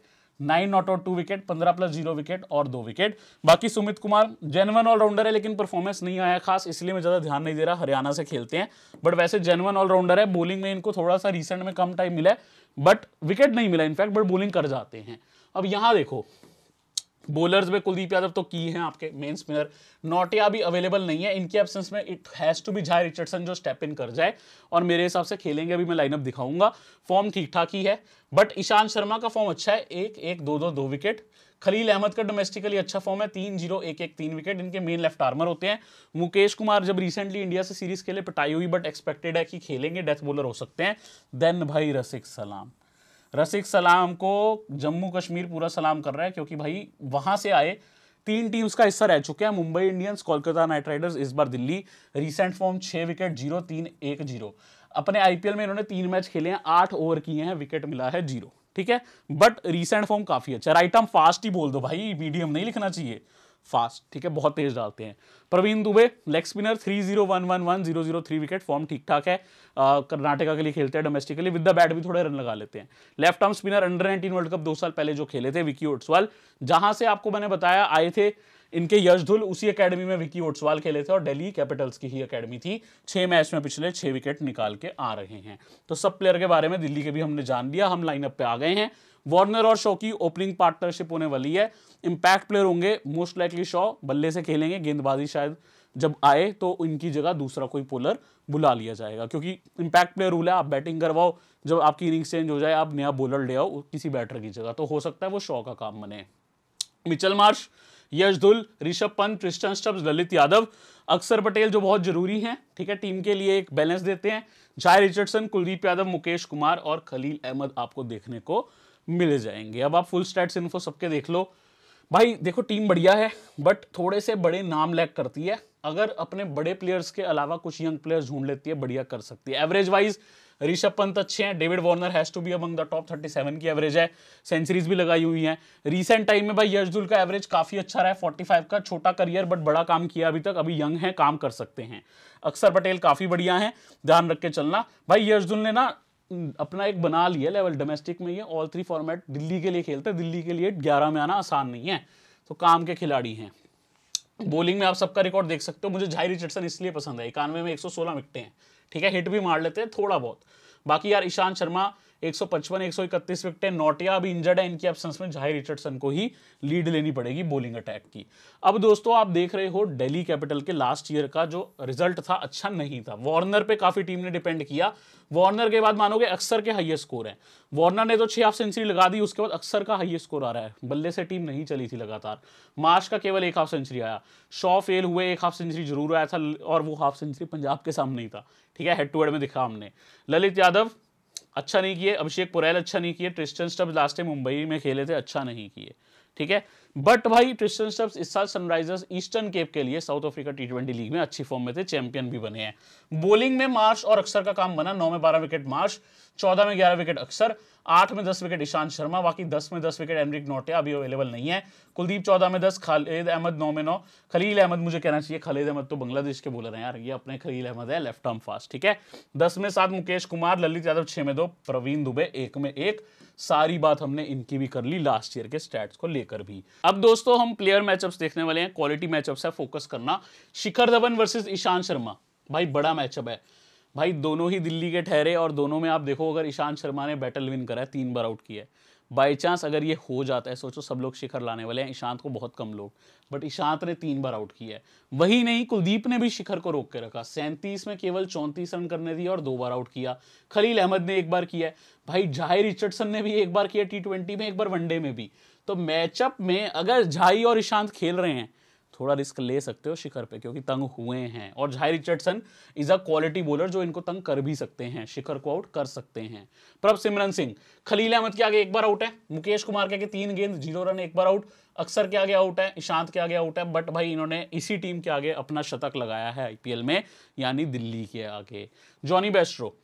nine not out two wicket पंद्रह प्लस जीरो विकेट और दो विकेट बाकी सुमित कुमार जेनवन ऑलराउंडर है लेकिन परफॉर्मेंस नहीं आया खास इसलिए मैं ज़्यादा ध्यान नहीं दे रहा हरियाणा से खेलते हैं बट वैसे जेनवन ऑलराउंडर है बोलिंग में इनको थोड़ा सा रिसेंट में कम टाइम मिला है बट विकेट नहीं मिला इनफैक्ट बट बोलिंग कर जाते हैं अब यहां देखो बोलर्स में कुलदीप यादव तो की हैं आपके मेन स्पिनर नोटिया भी अवेलेबल नहीं है इनकी एब्सेंस में it has to be Jhye Richardson जो स्टेप इन कर जाए और मेरे हिसाब से खेलेंगे अभी मैं लाइनअप दिखाऊंगा फॉर्म ठीक ठाक ही है बट ईशांत शर्मा का फॉर्म अच्छा है एक एक दो दो दो विकेट खलील अहमद का डोमेस्टिकली अच्छा फॉर्म है तीन जीरो एक एक तीन विकेट इनके मेन लेफ्ट आर्मर होते हैं मुकेश कुमार जब रिसेंटली इंडिया से सीरीज खेले पिटाई हुई बट एक्सपेक्टेड है कि खेलेंगे डेथ बॉलर हो सकते हैं देन भाई रसिक सलाम रसिक सलाम को जम्मू कश्मीर पूरा सलाम कर रहा है क्योंकि भाई वहां से आए तीन टीम्स का हिस्सा रह चुके हैं Mumbai Indians Kolkata Knight Riders इस बार दिल्ली रिसेंट फॉर्म छः विकेट जीरो तीन एक जीरो अपने आईपीएल में इन्होंने तीन मैच खेले हैं आठ ओवर किए हैं विकेट मिला है जीरो ठीक है बट रिसेंट फॉर्म काफ़ी अच्छा राइट आर्म फास्ट ही बोल दो भाई मीडियम नहीं लिखना चाहिए फास्ट ठीक है बहुत तेज डालते हैं Praveen Dubey leg spinner three zero one one one zero zero three wicket form ठीक ठाक है कर्नाटका के लिए खेलते हैं डोमेस्टिकली विद द बैट भी थोड़े रन लगा लेते हैं left arm spinner under nineteen world cup दो साल पहले जो खेले थे विकी ओट्सवाल जहां से आपको मैंने बताया आए थे इनके यशधुल उसी अकेडमी में विकी ओट्सवाल खेले थे और डेली कैपिटल्स की ही अकेडमी थी छह मैच में पिछले छह विकेट निकाल के आ रहे हैं तो सब प्लेयर के बारे में दिल्ली के भी हमने जान लिया हम लाइनअप पे आ गए हैं वार्नर और शॉ की ओपनिंग पार्टनरशिप होने वाली है इंपैक्ट प्लेयर होंगे मोस्ट लाइकली शॉ बल्ले से खेलेंगे गेंदबाजी शायद जब आए तो इनकी जगह दूसरा कोई पोलर बुला लिया जाएगा क्योंकि इंपैक्ट प्लेयर रूल है आप बैटिंग करवाओ जब आपकी इनिंग्स चेंज हो जाए आप नया बॉलर ले आओ किसी बैटर की जगह तो हो सकता है वो शॉ का काम बने Mitchell Marsh यशदुल Rishabh Pant Kristen stubs Lalit Yadav अक्सर पटेल जो बहुत जरूरी हैं ठीक है टीम के लिए एक बैलेंस देते हैं जाय रिचर्डसन कुलदीप यादव मुकेश कुमार और खलील अहमद आपको देखने को मिल जाएंगे अब आप फुल स्टैट्स इन्फो सबके देख लो भाई देखो टीम बढ़िया है बट थोड़े से बड़े नाम लैक करती है अगर अपने बड़े प्लेयर्स के अलावा कुछ यंग प्लेयर्स ढूंढ लेती है बढ़िया कर सकती है एवरेज वाइज ऋषभ पंत अच्छे हैं David Warner has to be among the top 37 की एवरेज है सेंचुरीज भी लगाई हुई हैं रीसेंट टाइम में भाई यशदुल का एवरेज काफ़ी अच्छा रहा है 45 का छोटा करियर बट बड़ा काम किया अभी तक अभी यंग हैं काम कर सकते हैं अक्सर पटेल काफ़ी बढ़िया हैं ध्यान रख के चलना भाई यशदुल ने ना अपना एक बना लिया लेवल डोमेस्टिक में ये ऑल थ्री फॉर्मेट दिल्ली के लिए खेलते हैं दिल्ली के लिए ग्यारह में आना आसान नहीं है तो काम के खिलाड़ी हैं बॉलिंग में आप सबका रिकॉर्ड देख सकते हो मुझे झाई रिचर्डसन इसलिए पसंद है इक्यानवे में 116 विकटे हैं ठीक है हिट भी मार लेते हैं थोड़ा बहुत बाकी यार ईशांत शर्मा एक सौ पचपन एक सौ विकटें नोटिया अभी इंजर्ड है इनकी एबसेंस में झाई रिचर्डसन को ही लीड लेनी पड़ेगी बोलिंग अटैक की अब दोस्तों आप देख रहे हो डेली कैपिटल के लास्ट ईयर का जो रिजल्ट था अच्छा नहीं था वार्नर पे काफी टीम ने डिपेंड किया वार्नर के बाद मानोगे अक्सर के हाइएस्ट स्कोर हैं वार्नर ने तो छह हाफ सेंचुरी लगा दी उसके बाद अक्सर का हाइएस्ट स्कोर आ रहा है बल्ले से टीम नहीं चली थी लगातार मार्च का केवल एक हाफ सेंचुरी आया शॉ फेल हुए एक हाफ सेंचुरी जरूर आया था और वो हाफ सेंचुरी पंजाब के सामने ही था ठीक है हेड टू हेड में दिखा हमने ललित यादव अच्छा नहीं किए अभिषेक पुरैल अच्छा नहीं किए Tristan Stubbs last time Mumbai में खेले थे अच्छा नहीं किए ठीक है बट भाई ट्रिस्टन स्टब्स इस साल सनराइजर्स ईस्टर्न केप के लिए South Africa T twenty league में अच्छी फॉर्म में थे चैंपियन भी बने हैं बॉलिंग में मार्श और अक्सर का काम बना नौ में बारह विकेट मार्श चौदह में ग्यारह विकेट अक्सर आठ में दस विकेट ईशांत शर्मा बाकी दस में दस विकेट एमरिक नोटे अभी अवेलेबल नहीं है कुलदीप चौदह में दस खालिद अहमद नौ में नौ खलील अहमद मुझे कहना चाहिए खलीद अहमद तो बांग्लादेश के बोलर हैं यार ये अपने खलील अहमद है लेफ्ट आर्म फास्ट ठीक है दस में सात मुकेश कुमार ललित यादव छः में दो प्रवीण दुबे एक में एक सारी बात हमने इनकी भी कर ली लास्ट ईयर के स्टैट्स को लेकर भी अब दोस्तों हम प्लेयर मैचअप्स देखने वाले हैं क्वालिटी मैचअप्स है फोकस करना शिखर धवन वर्सेज ईशान शर्मा भाई बड़ा मैचअप है भाई दोनों ही दिल्ली के ठहरे और दोनों में आप देखो अगर ईशांत शर्मा ने बैटल विन करा है तीन बार आउट किया है बाई चांस अगर ये हो जाता है सोचो सब लोग शिखर लाने वाले हैं ईशांत को बहुत कम लोग बट ईशांत ने तीन बार आउट किया है वही नहीं कुलदीप ने भी शिखर को रोक के रखा सैंतीस में केवल चौंतीस रन करने दिए और दो बार आउट किया खलील अहमद ने एक बार किया है भाई झाई रिचर्डसन ने भी एक बार किया टी में एक बार वनडे में भी तो मैचअप में अगर झाई और ईशांत खेल रहे हैं थोड़ा रिस्क ले सकते हो शिखर पे क्योंकि तंग हुए हैं और Jhye Richardson is a quality bowler जो इनको तंग कर भी सकते हैं शिखर को आउट कर सकते हैं प्रभ सिमरन सिंह खलील अहमद के आगे एक बार आउट है मुकेश कुमार के आगे तीन गेंद जीरो रन एक बार आउट अक्सर के आगे आउट है ईशांत के आगे आउट है बट भाई इन्होंने इसी टीम के आगे अपना शतक लगाया है आईपीएल में यानी दिल्ली के आगे जॉनी बेस्ट्रो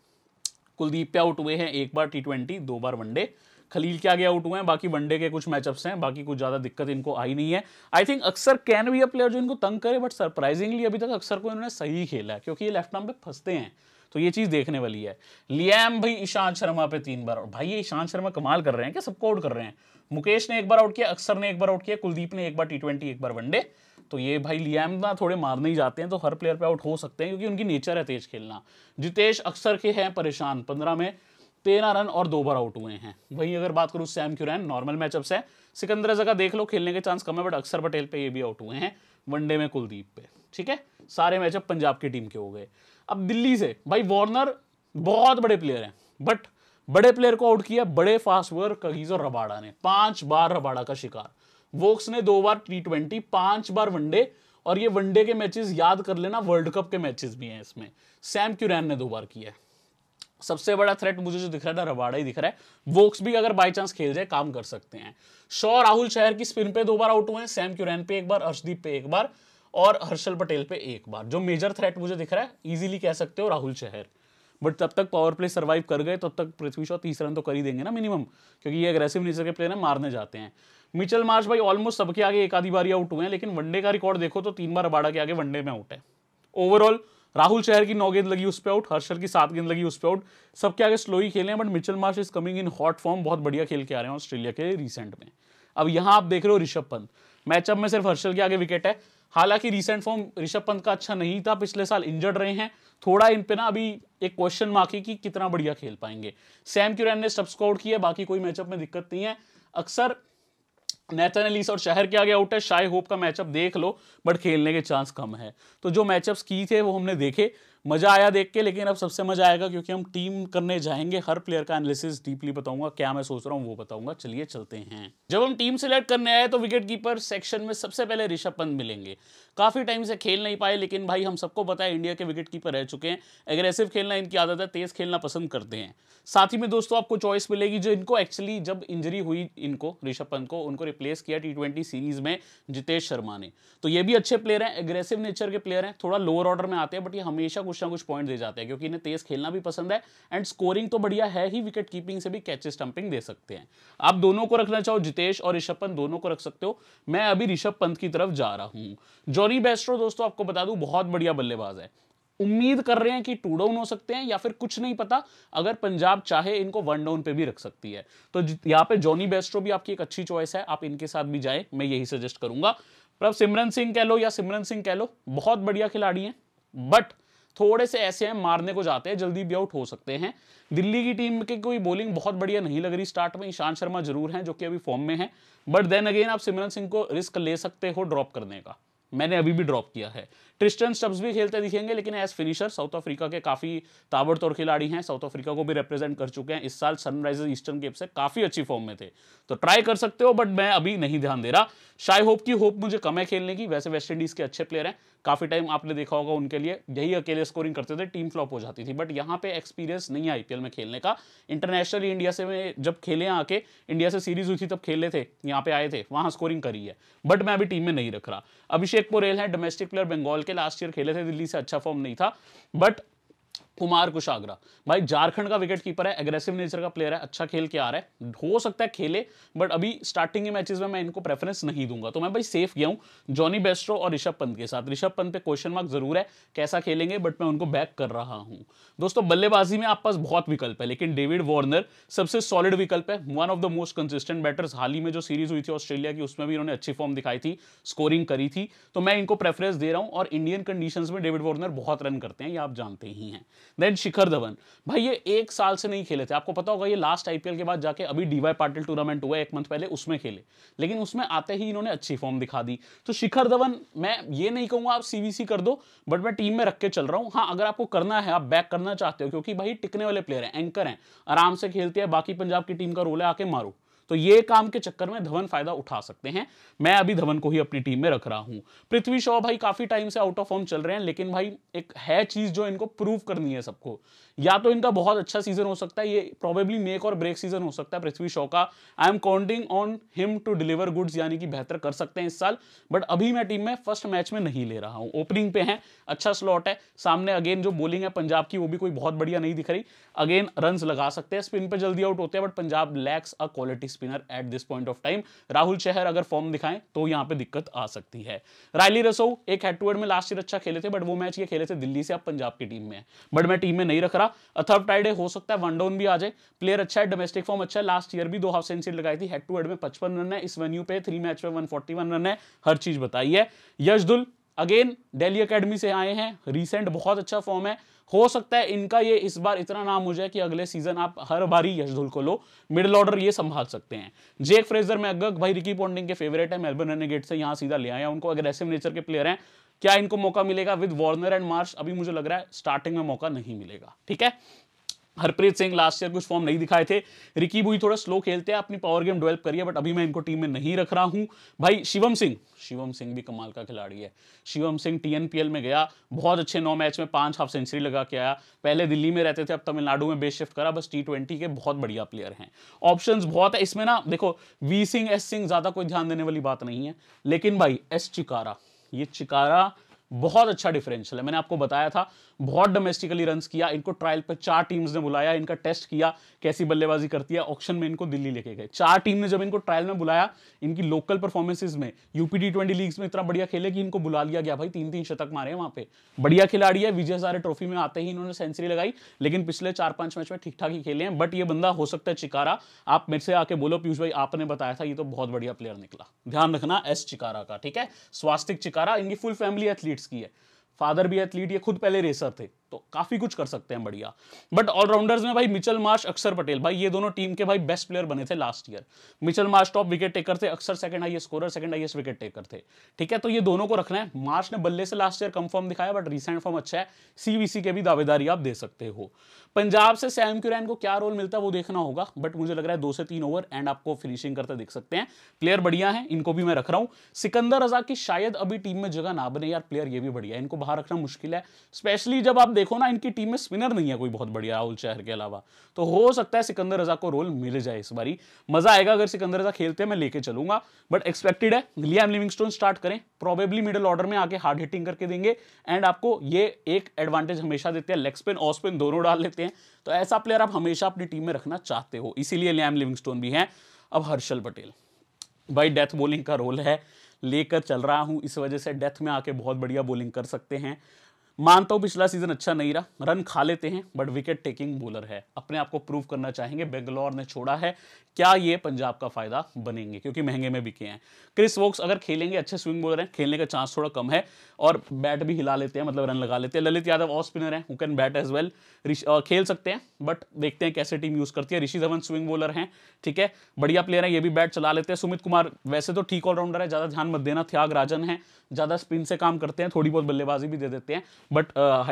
कुलदीप पे आउट हुए हैं एक बार टी ट्वेंटी दो बार वनडे खलील के आगे आउट हुए हैं बाकी वनडे के कुछ मैचअप्स हैं बाकी कुछ ज़्यादा दिक्कत इनको आई नहीं है आई थिंक अक्सर कैन भी अ प्लेयर जो इनको तंग करे बट सरप्राइजिंगली अभी तक अक्सर को इन्होंने सही खेला है क्योंकि ये लेफ्ट आर्म पे फंसते हैं तो ये चीज़ देखने वाली है लियाम भाई ईशांत शर्मा पे तीन बार और भाई ये ईशांत शर्मा कमाल कर रहे हैं क्या सबको आउट कर रहे हैं मुकेश ने एक बार आउट किया अक्सर ने एक बार आउट किया कुलदीप ने एक बार टी ट्वेंटी एक बार वनडे तो ये भाई लियाम ना थोड़े मारने ही जाते हैं तो हर प्लेयर पे आउट हो सकते हैं क्योंकि उनकी नेचर है तेज खेलना जितेश अक्सर के हैं परेशान पंद्रह में तेरह रन और दो बार आउट हुए हैं वहीं अगर बात करूँ सैम क्यूरैन नॉर्मल मैचअप से सिकंदर जगह देख लो खेलने के चांस कम है बट अक्सर पटेल पे ये भी आउट हुए हैं वनडे में कुलदीप पे ठीक है सारे मैचअप पंजाब की टीम के हो गए अब दिल्ली से भाई वार्नर बहुत बड़े प्लेयर हैं बट बड़े प्लेयर को आउट किया बड़े फास्ट बॉलर कगीज और रबाड़ा ने पांच बार रबाड़ा का शिकार वोक्स ने दो बार टी ट्वेंटी पांच बार वनडे और ये वनडे के मैचेस याद कर लेना वर्ल्ड कप के मैचेस भी हैं इसमें सैम क्यूरैन ने दो बार किया है सबसे बड़ा थ्रेट मुझे जो दिख रहा है ना रबाड़ा ही दिख रहा है वोक्स भी अगर बाई चांस खेल जाए काम कर सकते हैं शॉ राहुल शहर की स्पिन पे दो बार आउट हुए हैं सैम क्यूरैन पे एक बार हर्षदीप पे एक बार और हर्षल पटेल पे एक बार जो मेजर थ्रेट मुझे दिख रहा है इजीली कह सकते हो राहुल शहर बट तब तक पावर प्ले सर्वाइव कर गए तब तक पृथ्वी शॉ तीस रन तो कर ही देंगे ना मिनिमम क्योंकि ये अग्रेसिव नेचर के प्लेयर हैं मारने जाते हैं मिचल मार्च भाई ऑलमोस्ट सबके आगे एक आधी बार आउट हुए हैं लेकिन वनडे का रिकॉर्ड देखो तो तीन बार अबाड़ा के आगे वनडे में आउट है ओवरऑल राहुल शहर की नौ गेंद लगी उस पर आउट हर्षल की सात गेंद लगी उस पर आउट सबके आगे स्लो ही खेले हैं but Mitchell Marsh is coming in hot form बहुत बढ़िया खेल के आ रहे हैं ऑस्ट्रेलिया के रिसेंट में अब यहां आप देख रहे हो ऋषभ पंत मैचअप में सिर्फ हर्षल के आगे विकेट है हालांकि रिसेंट फॉर्म ऋषभ पंत का अच्छा नहीं था पिछले साल इंजर्ड रहे हैं थोड़ा इन पे ना अभी एक क्वेश्चन मार्क है कि कितना बढ़िया खेल पाएंगे सैम क्यूरैन ने स्टब्स किया बाकी कोई मैचअप में दिक्कत नहीं है अक्सर नेथन एलिस और शहर के आगे आउट है शाई होप का मैचअप देख लो बट खेलने के चांस कम है तो जो मैचअप्स की थे वो हमने देखे मज़ा आया देख के लेकिन अब सबसे मज़ा आएगा क्योंकि हम टीम करने जाएंगे हर प्लेयर का एनालिसिस डीपली बताऊंगा क्या मैं सोच रहा हूँ वो बताऊंगा चलिए चलते हैं जब हम टीम सेलेक्ट करने आए तो विकेट कीपर सेक्शन में सबसे पहले ऋषभ पंत मिलेंगे काफ़ी टाइम से खेल नहीं पाए लेकिन भाई हम सबको पता है इंडिया के विकेट कीपर रह चुके हैं एग्रेसिव खेलना इनकी आदत है तेज़ खेलना पसंद करते हैं साथ ही में दोस्तों आपको चॉइस मिलेगी जो इनको एक्चुअली जब इंजरी हुई इनको ऋषभ पंत को उनको रिप्लेस किया टी सीरीज़ में जितेश शर्मा ने तो ये भी अच्छे प्लेयर हैं एग्रेसिव नेचर के प्लेयर हैं थोड़ा लोअर ऑर्डर में आते हैं बट ये हमेशा कुछ ना कुछ पॉइंट दे जाते हैं क्योंकि इन्हें तेज खेलना भी पसंद है एंड स्कोरिंग तो बढ़िया है ही विकेट कीपिंग से भी कैचे स्टंपिंग दे सकते हैं आप दोनों को रखना चाहो जितेश और ऋषभ पंत दोनों को रख सकते हो मैं अभी ऋषभ पंत की तरफ जा रहा हूँ जॉनी बेस्ट्रो दोस्तों आपको बता दू बहुत बढ़िया बल्लेबाज है उम्मीद कर रहे हैं कि टू डाउन हो सकते हैं या फिर कुछ नहीं पता अगर पंजाब चाहे इनको वन डाउन पे भी रख सकती है तो यहाँ पे जॉनी बेस्ट्रो भी आपकी एक अच्छी चॉइस है आप इनके साथ भी जाएं मैं यही सजेस्ट करूंगा सिमरन सिंह कह लो या सिमरन सिंह कह लो बहुत बढ़िया खिलाड़ी हैं बट थोड़े से ऐसे हैं मारने को जाते हैं जल्दी भी आउट हो सकते हैं दिल्ली की टीम की कोई बॉलिंग बहुत बढ़िया नहीं लग रही स्टार्ट में ईशांत शर्मा जरूर हैं जो कि अभी फॉर्म में हैं बट देन अगेन आप सिमरन सिंह को रिस्क ले सकते हो ड्रॉप करने का मैंने अभी भी ड्रॉप किया है ट्रिस्टन स्टब्स भी खेलते दिखेंगे लेकिन एज फिनिशर साउथ अफ्रीका के काफ़ी ताबड़तोड़ खिलाड़ी हैं साउथ अफ्रीका को भी रिप्रेजेंट कर चुके हैं इस साल सनराइजर्स ईस्टर्न गेप से काफ़ी अच्छी फॉर्म में थे तो ट्राई कर सकते हो बट मैं अभी नहीं ध्यान दे रहा शाई होप की होप मुझे कम है खेलने की वैसे वेस्ट इंडीज़ के अच्छे प्लेयर हैं काफ़ी टाइम आपने देखा होगा उनके लिए यही अकेले स्कोरिंग करते थे टीम फ्लॉप हो जाती थी बट यहाँ पे एक्सपीरियंस नहीं है आईपीएल में खेलने का इंटरनेशनल इंडिया से जब खेले आके इंडिया से सीरीज हुई थी तब खेले थे यहाँ पे आए थे वहाँ स्कोरिंग करी है बट मैं अभी टीम में नहीं रख रहा अभिषेक पोरेल है डोमेस्टिक प्लेयर बंगाल के लास्ट ईयर खेले थे दिल्ली से अच्छा फॉर्म नहीं था बट कुमार कुशागरा भाई झारखंड का विकेट कीपर है एग्रेसिव नेचर का प्लेयर है अच्छा खेल के आ रहा है हो सकता है खेले बट अभी स्टार्टिंग के मैचेस में मैं इनको प्रेफरेंस नहीं दूंगा तो मैं भाई सेफ गया हूँ जॉनी बेस्ट्रो और ऋषभ पंत के साथ ऋषभ पंत पे क्वेश्चन मार्क जरूर है कैसा खेलेंगे बट मैं उनको बैक कर रहा हूँ दोस्तों बल्लेबाजी में आप पास बहुत विकल्प है लेकिन डेविड वार्नर सबसे सॉलिड विकल्प है one of the most consistent batters हाल ही में जो सीरीज हुई थी ऑस्ट्रेलिया की उसमें भी इन्होंने अच्छी फॉर्म दिखाई थी स्कोरिंग करी थी तो मैं इनको प्रेफरेंस दे रहा हूँ और इंडियन कंडीशन में डेविड वार्नर बहुत रन करते हैं ये आप जानते ही हैं देन शिखर धवन भाई ये एक साल से नहीं खेले थे आपको पता होगा ये लास्ट आईपीएल के बाद जाके अभी डीवाई पाटिल टूर्नामेंट हुआ एक मंथ पहले उसमें खेले लेकिन उसमें आते ही इन्होंने अच्छी फॉर्म दिखा दी तो शिखर धवन मैं ये नहीं कहूंगा आप सीवीसी कर दो बट मैं टीम में रख के चल रहा हूं हाँ अगर आपको करना है आप बैक करना चाहते हो क्योंकि भाई टिकने वाले प्लेयर हैं एंकर हैं आराम से खेलते हैं बाकी पंजाब की टीम का रोल है आके मारो तो ये काम के चक्कर में धवन फायदा उठा सकते हैं मैं अभी धवन को ही अपनी टीम में रख रहा हूं पृथ्वी शॉ भाई काफी टाइम से आउट ऑफ फॉर्म चल रहे हैं लेकिन भाई एक है चीज जो इनको प्रूव करनी है सबको या तो इनका बहुत अच्छा सीजन हो सकता है ये प्रोबेबली मेक और ब्रेक सीजन हो सकता है पृथ्वी शॉ का I am counting on him to deliver goods यानी कि बेहतर कर सकते हैं इस साल बट अभी मैं टीम में फर्स्ट मैच में नहीं ले रहा हूं ओपनिंग पे है अच्छा स्लॉट है सामने अगेन जो बोलिंग है पंजाब की वो भी कोई बहुत बढ़िया नहीं दिख रही अगेन रन लगा सकते हैं स्पिन पर जल्दी आउट होते हैं but Punjab lacks a quality spinner at this point of time Rahul Chahar अगर फॉर्म दिखाएं तो यहां पे दिक्कत आ सकती है रायली रसो एक हेड टू हेड में लास्ट ईयर अच्छा खेले थे बट वो मैच ये खेले थे दिल्ली से अब पंजाब की टीम में है बट मैं टीम में नहीं रख रहा अथर्व टाइडे हो सकता है वन डाउन भी आ जाए प्लेयर अच्छा है डोमेस्टिक फॉर्म अच्छा है लास्ट ईयर भी दो हाफ सेंचुरी लगाई थी हेड टू हेड में पचपन रन है इस वेन्यू पे थ्री मैच में वन रन है हर चीज बताई है यशदुल अगेन दिल्ली अकेडमी से आए हैं रिसेंट बहुत अच्छा फॉर्म है हो सकता है इनका ये इस बार इतना नाम हो जाए कि अगले सीजन आप हर बारी यशधुल को लो मिडल ऑर्डर ये संभाल सकते हैं जेक फ्रेजर में अगर भाई रिकी पॉन्डिंग के फेवरेट है मेलबर्न रेनेगेट से यहाँ सीधा ले आया उनको अग्रेसिव नेचर के प्लेयर हैं क्या इनको मौका मिलेगा विद वॉर्नर एंड मार्च अभी मुझे लग रहा है स्टार्टिंग में मौका नहीं मिलेगा ठीक है हरप्रीत सिंह लास्ट ईयर कुछ फॉर्म नहीं दिखाए थे रिकी बुई थोड़ा स्लो खेलते हैं अपनी पावर गेम डेवलप करिए बट अभी मैं इनको टीम में नहीं रख रहा हूं भाई शिवम सिंह शिवम सिंह भी कमाल का खिलाड़ी है शिवम सिंह टीएनपीएल में गया बहुत अच्छे नौ मैच में पांच हाफ सेंचुरी लगा के आया पहले दिल्ली में रहते थे अब तमिलनाडु में बेस शिफ्ट करा बस टी के बहुत बढ़िया प्लेयर हैं ऑप्शन बहुत है इसमें ना देखो वी सिंह एस सिंह ज़्यादा कोई ध्यान देने वाली बात नहीं है लेकिन भाई एस चिकारा ये चिकारा बहुत अच्छा डिफरेंशियल है मैंने आपको बताया था बहुत डोमेस्टिकली रन किया इनको ट्रायल पर चार टीम्स ने बुलाया इनका टेस्ट किया कैसी बल्लेबाजी करती है ऑप्शन में इनको दिल्ली लेके गए चार टीम ने जब इनको ट्रायल में बुलाया इनकी लोकल परफॉर्मेंसेज में टी ट्वेंटी लीग्स में इतना बढ़िया खेले कि इनको बुला लिया गया भाई तीन तीन शतक मारे हैं वहाँ पे बढ़िया खिलाड़ी है विजय सारे ट्रॉफी में आते ही इन्होंने सेंचुरी लगाई लेकिन पिछले चार पांच मैच में ठीक ठाक ही खेले हैं बट ये बंदा हो सकता है चिकारा आप मेरे से आके बोलो पीयूष भाई आपने बताया था ये तो बहुत बढ़िया प्लेयर निकला ध्यान रखना एस चिकारा का ठीक है स्वास्तिक चिकारा इनकी फुल फैमिली एथलीट एथलीट्स की है फादर भी एथलीट ये खुद पहले रेसर थे तो काफी कुछ कर सकते हैं बढ़िया बट ऑलराउंडर्स में भाई मिचल मार्श अक्षर पटेल भाई ये दोनों टीम के भाई बेस्ट प्लेयर बने थे last year Mitchell Marsh top wicket taker थे Axar second highest scorer second highest wicket taker थे ठीक है तो ये दोनों को रखना है मार्श ने बल्ले से लास्ट ईयर कंफर्म दिखाया बट रिसेंट फॉर्म अच्छा है सीवीसी के भी दावेदारी आप दे सकते हो पंजाब से सैम क्यूरैन को क्या रोल मिलता है वो देखना होगा बट मुझे लग रहा है दो से तीन ओवर एंड आपको फिनिशिंग करते देख सकते हैं प्लेयर बढ़िया है इनको भी मैं रख रहा हूं सिकंदर रजा की शायद अभी टीम में जगह ना बने यार प्लेयर ये भी बढ़िया है इनको बाहर रखना मुश्किल है स्पेशली जब आप देखो ना इनकी टीम में स्पिनर नहीं है कोई बहुत बढ़िया राहुल शहर के अलावा तो हो सकता है सिकंदर रजा को रोल मिल जाए इस बारी मजा आएगा अगर सिकंदर रजा खेलते हैं मैं लेके चलूंगा बट एक्सपेक्टेड है लियाम लिविंगस्टोन स्टार्ट करें प्रॉबेबली मिडिल ऑर्डर में आके हार्ड हिटिंग करके देंगे एंड आपको ये एक एडवांटेज हमेशा देते हैं लेग स्पिन ऑफ स्पिन दोनों डाल लेते हैं तो ऐसा प्लेयर आप हमेशा अपनी टीम में रखना चाहते हो इसीलिए लियाम लिविंगस्टोन भी है अब हर्षल पटेल भाई डेथ बोलिंग का रोल है लेकर चल रहा हूं इस वजह से डेथ में आके बहुत बढ़िया बोलिंग कर सकते हैं मानता हूं पिछला सीजन अच्छा नहीं रहा रन खा लेते हैं बट विकेट टेकिंग बोलर है अपने आप को प्रूव करना चाहेंगे बेंगलोर ने छोड़ा है क्या ये पंजाब का फायदा बनेंगे क्योंकि महंगे में बिके हैं क्रिस वोक्स अगर खेलेंगे अच्छे स्विंग बॉलर हैं खेलने का चांस थोड़ा कम है और बैट भी हिला लेते हैं मतलब रन लगा लेते हैं ललित यादव ऑफ स्पिनर हैं who can bat as well खेल सकते हैं बट देखते हैं कैसे टीम यूज़ करती है ऋषि धवन स्विंग बोलर हैं ठीक है बढ़िया प्लेयर हैं ये भी बैट चला लेते हैं सुमित कुमार वैसे तो ठीक ऑलराउंडर है ज़्यादा ध्यान मत देना त्याग राजन है ज़्यादा स्पिन से काम करते हैं थोड़ी बहुत बल्लेबाजी भी दे देते हैं बट uh,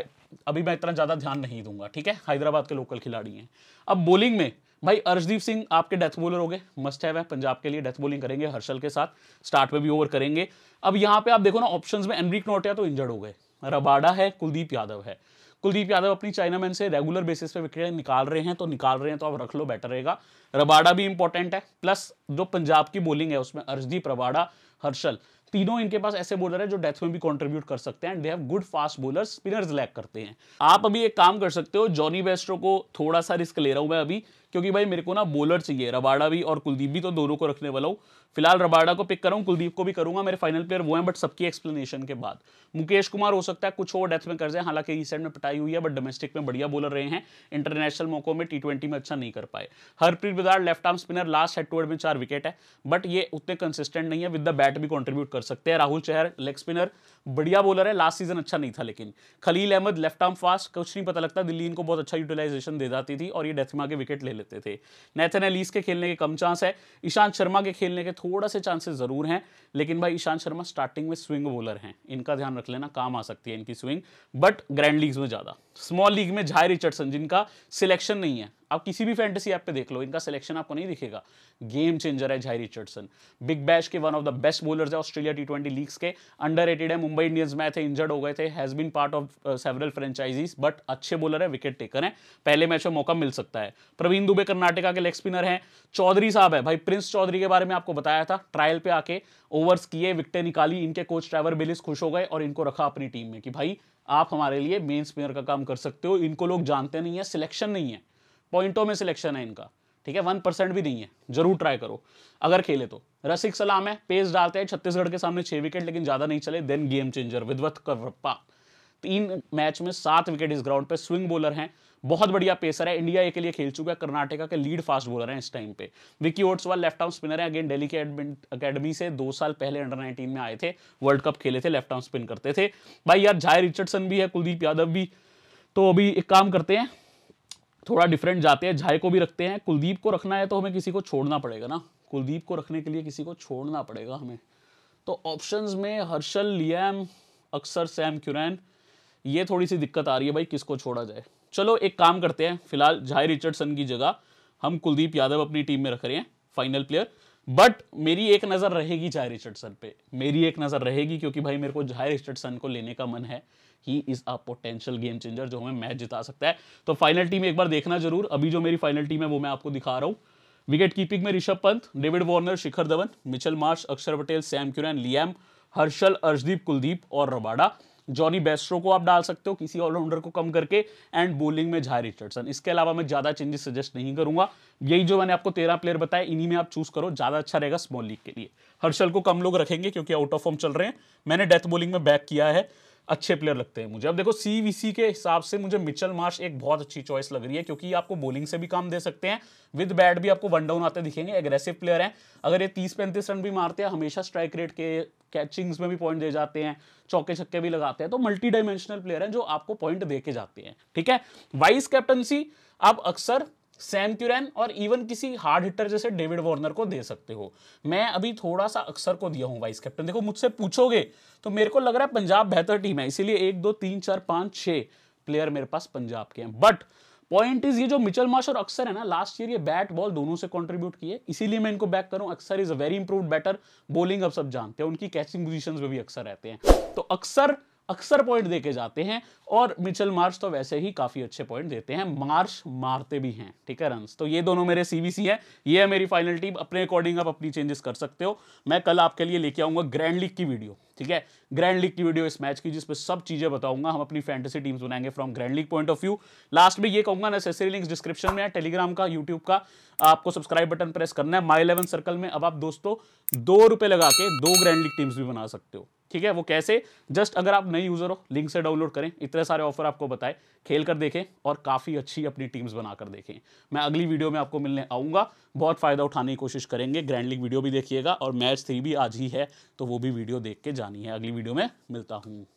अभी मैं इतना ज़्यादा ध्यान नहीं दूंगा ठीक है हैदराबाद के लोकल खिलाड़ी हैं अब बॉलिंग में भाई अर्शदीप सिंह आपके डेथ बॉलर हो गए मस्ट हैव है पंजाब के लिए डेथ बॉलिंग करेंगे हर्षल के साथ स्टार्ट में भी ओवर करेंगे अब यहाँ पे आप देखो ना ऑप्शंस में एनरिक नोटिया तो इंजर्ड हो गए रबाडा है कुलदीप यादव है कुलदीप यादव अपनी चाइनामैन से रेगुलर बेसिस पे विकेट निकाल रहे हैं तो निकाल रहे हैं तो आप रख लो बेटर रहेगा रबाडा भी इंपॉर्टेंट है प्लस जो पंजाब की बॉलिंग है उसमें अर्शदीप रबाडा हर्षल तीनों इनके पास ऐसे बॉलर है जो डेथ में भी कॉन्ट्रीब्यूट कर सकते हैं and they have good fast bowler spinners lack करते हैं आप अभी एक काम कर सकते हो जॉनी बेस्ट्रो को थोड़ा सा रिस्क ले रहा हूं मैं अभी क्योंकि भाई मेरे को ना बॉलर चाहिए रबाड़ा भी और कुलदीप भी तो दोनों को रखने वाला हूँ फिलहाल रबाड़ा को पिक करूँ कुलदीप को भी करूँगा मेरे फाइनल प्लेयर वो हैं बट सबकी एक्सप्लेनेशन के बाद मुकेश कुमार हो सकता है कुछ और डेथ में कर जाए हालांकि रीसेंट में पटाई हुई है बट डोमेस्टिक में बढ़िया बॉलर रहे हैं इंटरनेशनल मौकों में टी में अच्छा नहीं कर पाए Harpreet Brar left arm spinner last head to में चार विकेट है बट ये उतने कंसिस्टेंट नहीं है विद द बैट भी कॉन्ट्रीब्यूट कर सकते हैं राहुल चहर लेग स्पिनर बढ़िया बॉलर है लास्ट सीजन अच्छा नहीं था लेकिन Khaleel Ahmed left arm fast कुछ नहीं पता लगता दिल्ली इनको बहुत अच्छा यूटिलाइजेशन दे जाती थी और ये में आगे विकेट ले लेते थे नैथन एलिस के खेलने के कम चांस है ईशांत शर्मा के खेलने के थोड़ा से चांसेस ज़रूर हैं लेकिन भाई ईशांत शर्मा स्टार्टिंग में स्विंग बॉलर हैं इनका ध्यान रख लेना काम आ सकती है इनकी स्विंग बट ग्रैंड लीग्स में ज़्यादा स्मॉल लीग में झाई रिचर्डसन जिनका सिलेक्शन नहीं है आप किसी भी फैंटेसी ऐप पे देख लो इनका सिलेक्शन आपको नहीं दिखेगा गेम चेंजर है झाई रिचर्डसन बिग बैश के one of the best bowlers है ऑस्ट्रेलिया टी ट्वेंटी लीग्स के अंडर है मुंबई इंडियंस में थे इंजर्ड हो गए थे has been part of several franchises but अच्छे बोलर है विकेट टेकर है पहले मैच में मौका मिल सकता है प्रवीण दुबे कर्नाटका के लेग स्पिनर हैं चौधरी साहब है भाई प्रिंस चौधरी के बारे में आपको बताया था ट्रायल पे आके ओवर्स किए विकटें निकाली इनके कोच ट्राइवर बिलिस खुश हो गए और इनको रखा अपनी टीम में कि भाई आप हमारे लिए मेन स्पिनर का काम कर सकते हो इनको लोग जानते नहीं है सिलेक्शन नहीं है पॉइंटों में सिलेक्शन है इनका ठीक है वन परसेंट भी नहीं है जरूर ट्राई करो अगर खेले तो रसिक सलाम है पेस डालते हैं छत्तीसगढ़ के सामने छह विकेट लेकिन ज्यादा नहीं चले देन गेम चेंजर विद्वत करप्पा तीन मैच में सात विकेट इस ग्राउंड पे स्विंग बॉलर हैं बहुत बढ़िया पेसर है इंडिया ए के लिए खेल चुका है कर्नाटका के लीड फास्ट बॉलर हैं इस टाइम पे विकी वाल लेफ्ट आर्म स्पिनर है अगेन दिल्ली के अकेडमी से दो साल पहले अंडर 19 में आए थे वर्ल्ड कप खेले थे लेफ्ट आर्म स्पिन करते थे भाई यार जाय रिचर्डसन भी है कुलदीप यादव भी तो अभी एक काम करते हैं थोड़ा डिफरेंट जाते हैं झाई को भी रखते हैं कुलदीप को रखना है तो हमें किसी को छोड़ना पड़ेगा ना कुलदीप को रखने के लिए किसी को छोड़ना पड़ेगा हमें तो ऑप्शंस में Harshal Liam Axar Sam Curran ये थोड़ी सी दिक्कत आ रही है भाई किसको छोड़ा जाए चलो एक काम करते हैं फिलहाल झाई रिचर्डसन की जगह हम कुलदीप यादव अपनी टीम में रख रहे हैं फाइनल प्लेयर बट मेरी एक नज़र रहेगी झाई रिचर्डसन पे मेरी एक नज़र रहेगी क्योंकि भाई मेरे को झाई रिचर्डसन को लेने का मन है he is a potential game changer जो हमें मैच जिता सकता है तो फाइनल टीम एक बार देखना जरूर अभी जो मेरी फाइनल टीम है वो मैं आपको दिखा रहा हूँ विकेट कीपिंग में Rishabh Pant David Warner Shikhar Dhawan Mitchell Marsh Axar Patel Sam Curran Liam Harshal Arshdeep Kuldeep और रबाडा जॉनी बेस्ट्रो को आप डाल सकते हो किसी ऑलराउंडर को कम करके एंड बोलिंग में झाई रिचर्डसन इसके अलावा मैं ज़्यादा चेंजेस सजेस्ट नहीं करूंगा यही जो मैंने आपको तेरह प्लेयर बताया इन्हीं में आप चूज करो ज़्यादा अच्छा रहेगा स्मॉल लीग के लिए हर्षल को कम लोग रखेंगे क्योंकि आउट ऑफ फॉर्म चल रहे हैं मैंने डेथ बॉलिंग में बैक किया है अच्छे प्लेयर लगते हैं मुझे अब देखो सीवीसी के हिसाब से मुझे मिचल मार्श एक बहुत अच्छी चॉइस लग रही है क्योंकि आपको बॉलिंग से भी काम दे सकते हैं विद बैट भी आपको वन डाउन आते दिखेंगे एग्रेसिव प्लेयर हैं अगर ये तीस पैंतीस रन भी मारते हैं हमेशा स्ट्राइक रेट के कैचिंग्स में भी पॉइंट दे जाते हैं चौके छक्के भी लगाते हैं तो मल्टी डायमेंशनल प्लेयर हैं जो आपको पॉइंट दे के जाते हैं ठीक है वाइस कैप्टनसी आप अक्सर सैम क्यूरैन और इवन किसी हार्ड हिटर जैसे डेविड वार्नर को दे सकते हो मैं अभी थोड़ा सा अक्सर को दिया हूँ वाइस कैप्टन देखो मुझसे पूछोगे तो मेरे को लग रहा है पंजाब बेहतर टीम है इसीलिए एक दो तीन चार पाँच छः प्लेयर मेरे पास पंजाब के हैं बट पॉइंट इज ये जो मिचल मार्श और अक्सर है ना लास्ट ईयर ये बैट बॉल दोनों से कंट्रीब्यूट किए इसीलिए मैं इनको बैक करूं Axar is a very improve batter bowling अब सब जानते हैं उनकी कैचिंग पोजिशन में भी अक्सर रहते हैं तो अक्सर अक्सर पॉइंट देके जाते हैं और मिचल मार्श तो वैसे ही काफ़ी अच्छे पॉइंट देते हैं मार्श मारते भी हैं ठीक है रन तो ये दोनों मेरे सीबीसी है ये है मेरी फाइनल टीम अपने अकॉर्डिंग आप अपनी चेंजेस कर सकते हो मैं कल आपके लिए लेके आऊंगा ग्रैंड लीग की वीडियो ठीक है ग्रैंड लीग की वीडियो इस मैच की जिसमें सब चीज़ें बताऊंगा हम अपनी फैंटेसी टीम्स बनाएंगे from grand league point of view last में ये कहूंगा नेसेसरी लिंक्स डिस्क्रिप्शन में है टेलीग्राम का यूट्यूब का आपको सब्सक्राइब बटन प्रेस करना है माई इलेवन सर्कल में अब आप दोस्तों दो रुपए लगा के दो ग्रैंड लीग टीम्स भी बना सकते हो ठीक है वो कैसे जस्ट अगर आप नए यूज़र हो लिंक से डाउनलोड करें इतने सारे ऑफर आपको बताए खेल कर देखें और काफ़ी अच्छी अपनी टीम्स बनाकर देखें मैं अगली वीडियो में आपको मिलने आऊँगा बहुत फ़ायदा उठाने की कोशिश करेंगे ग्रैंड लीग वीडियो भी देखिएगा और मैच थ्री भी आज ही है तो वो भी वीडियो देख के जानी है अगली वीडियो में मिलता हूँ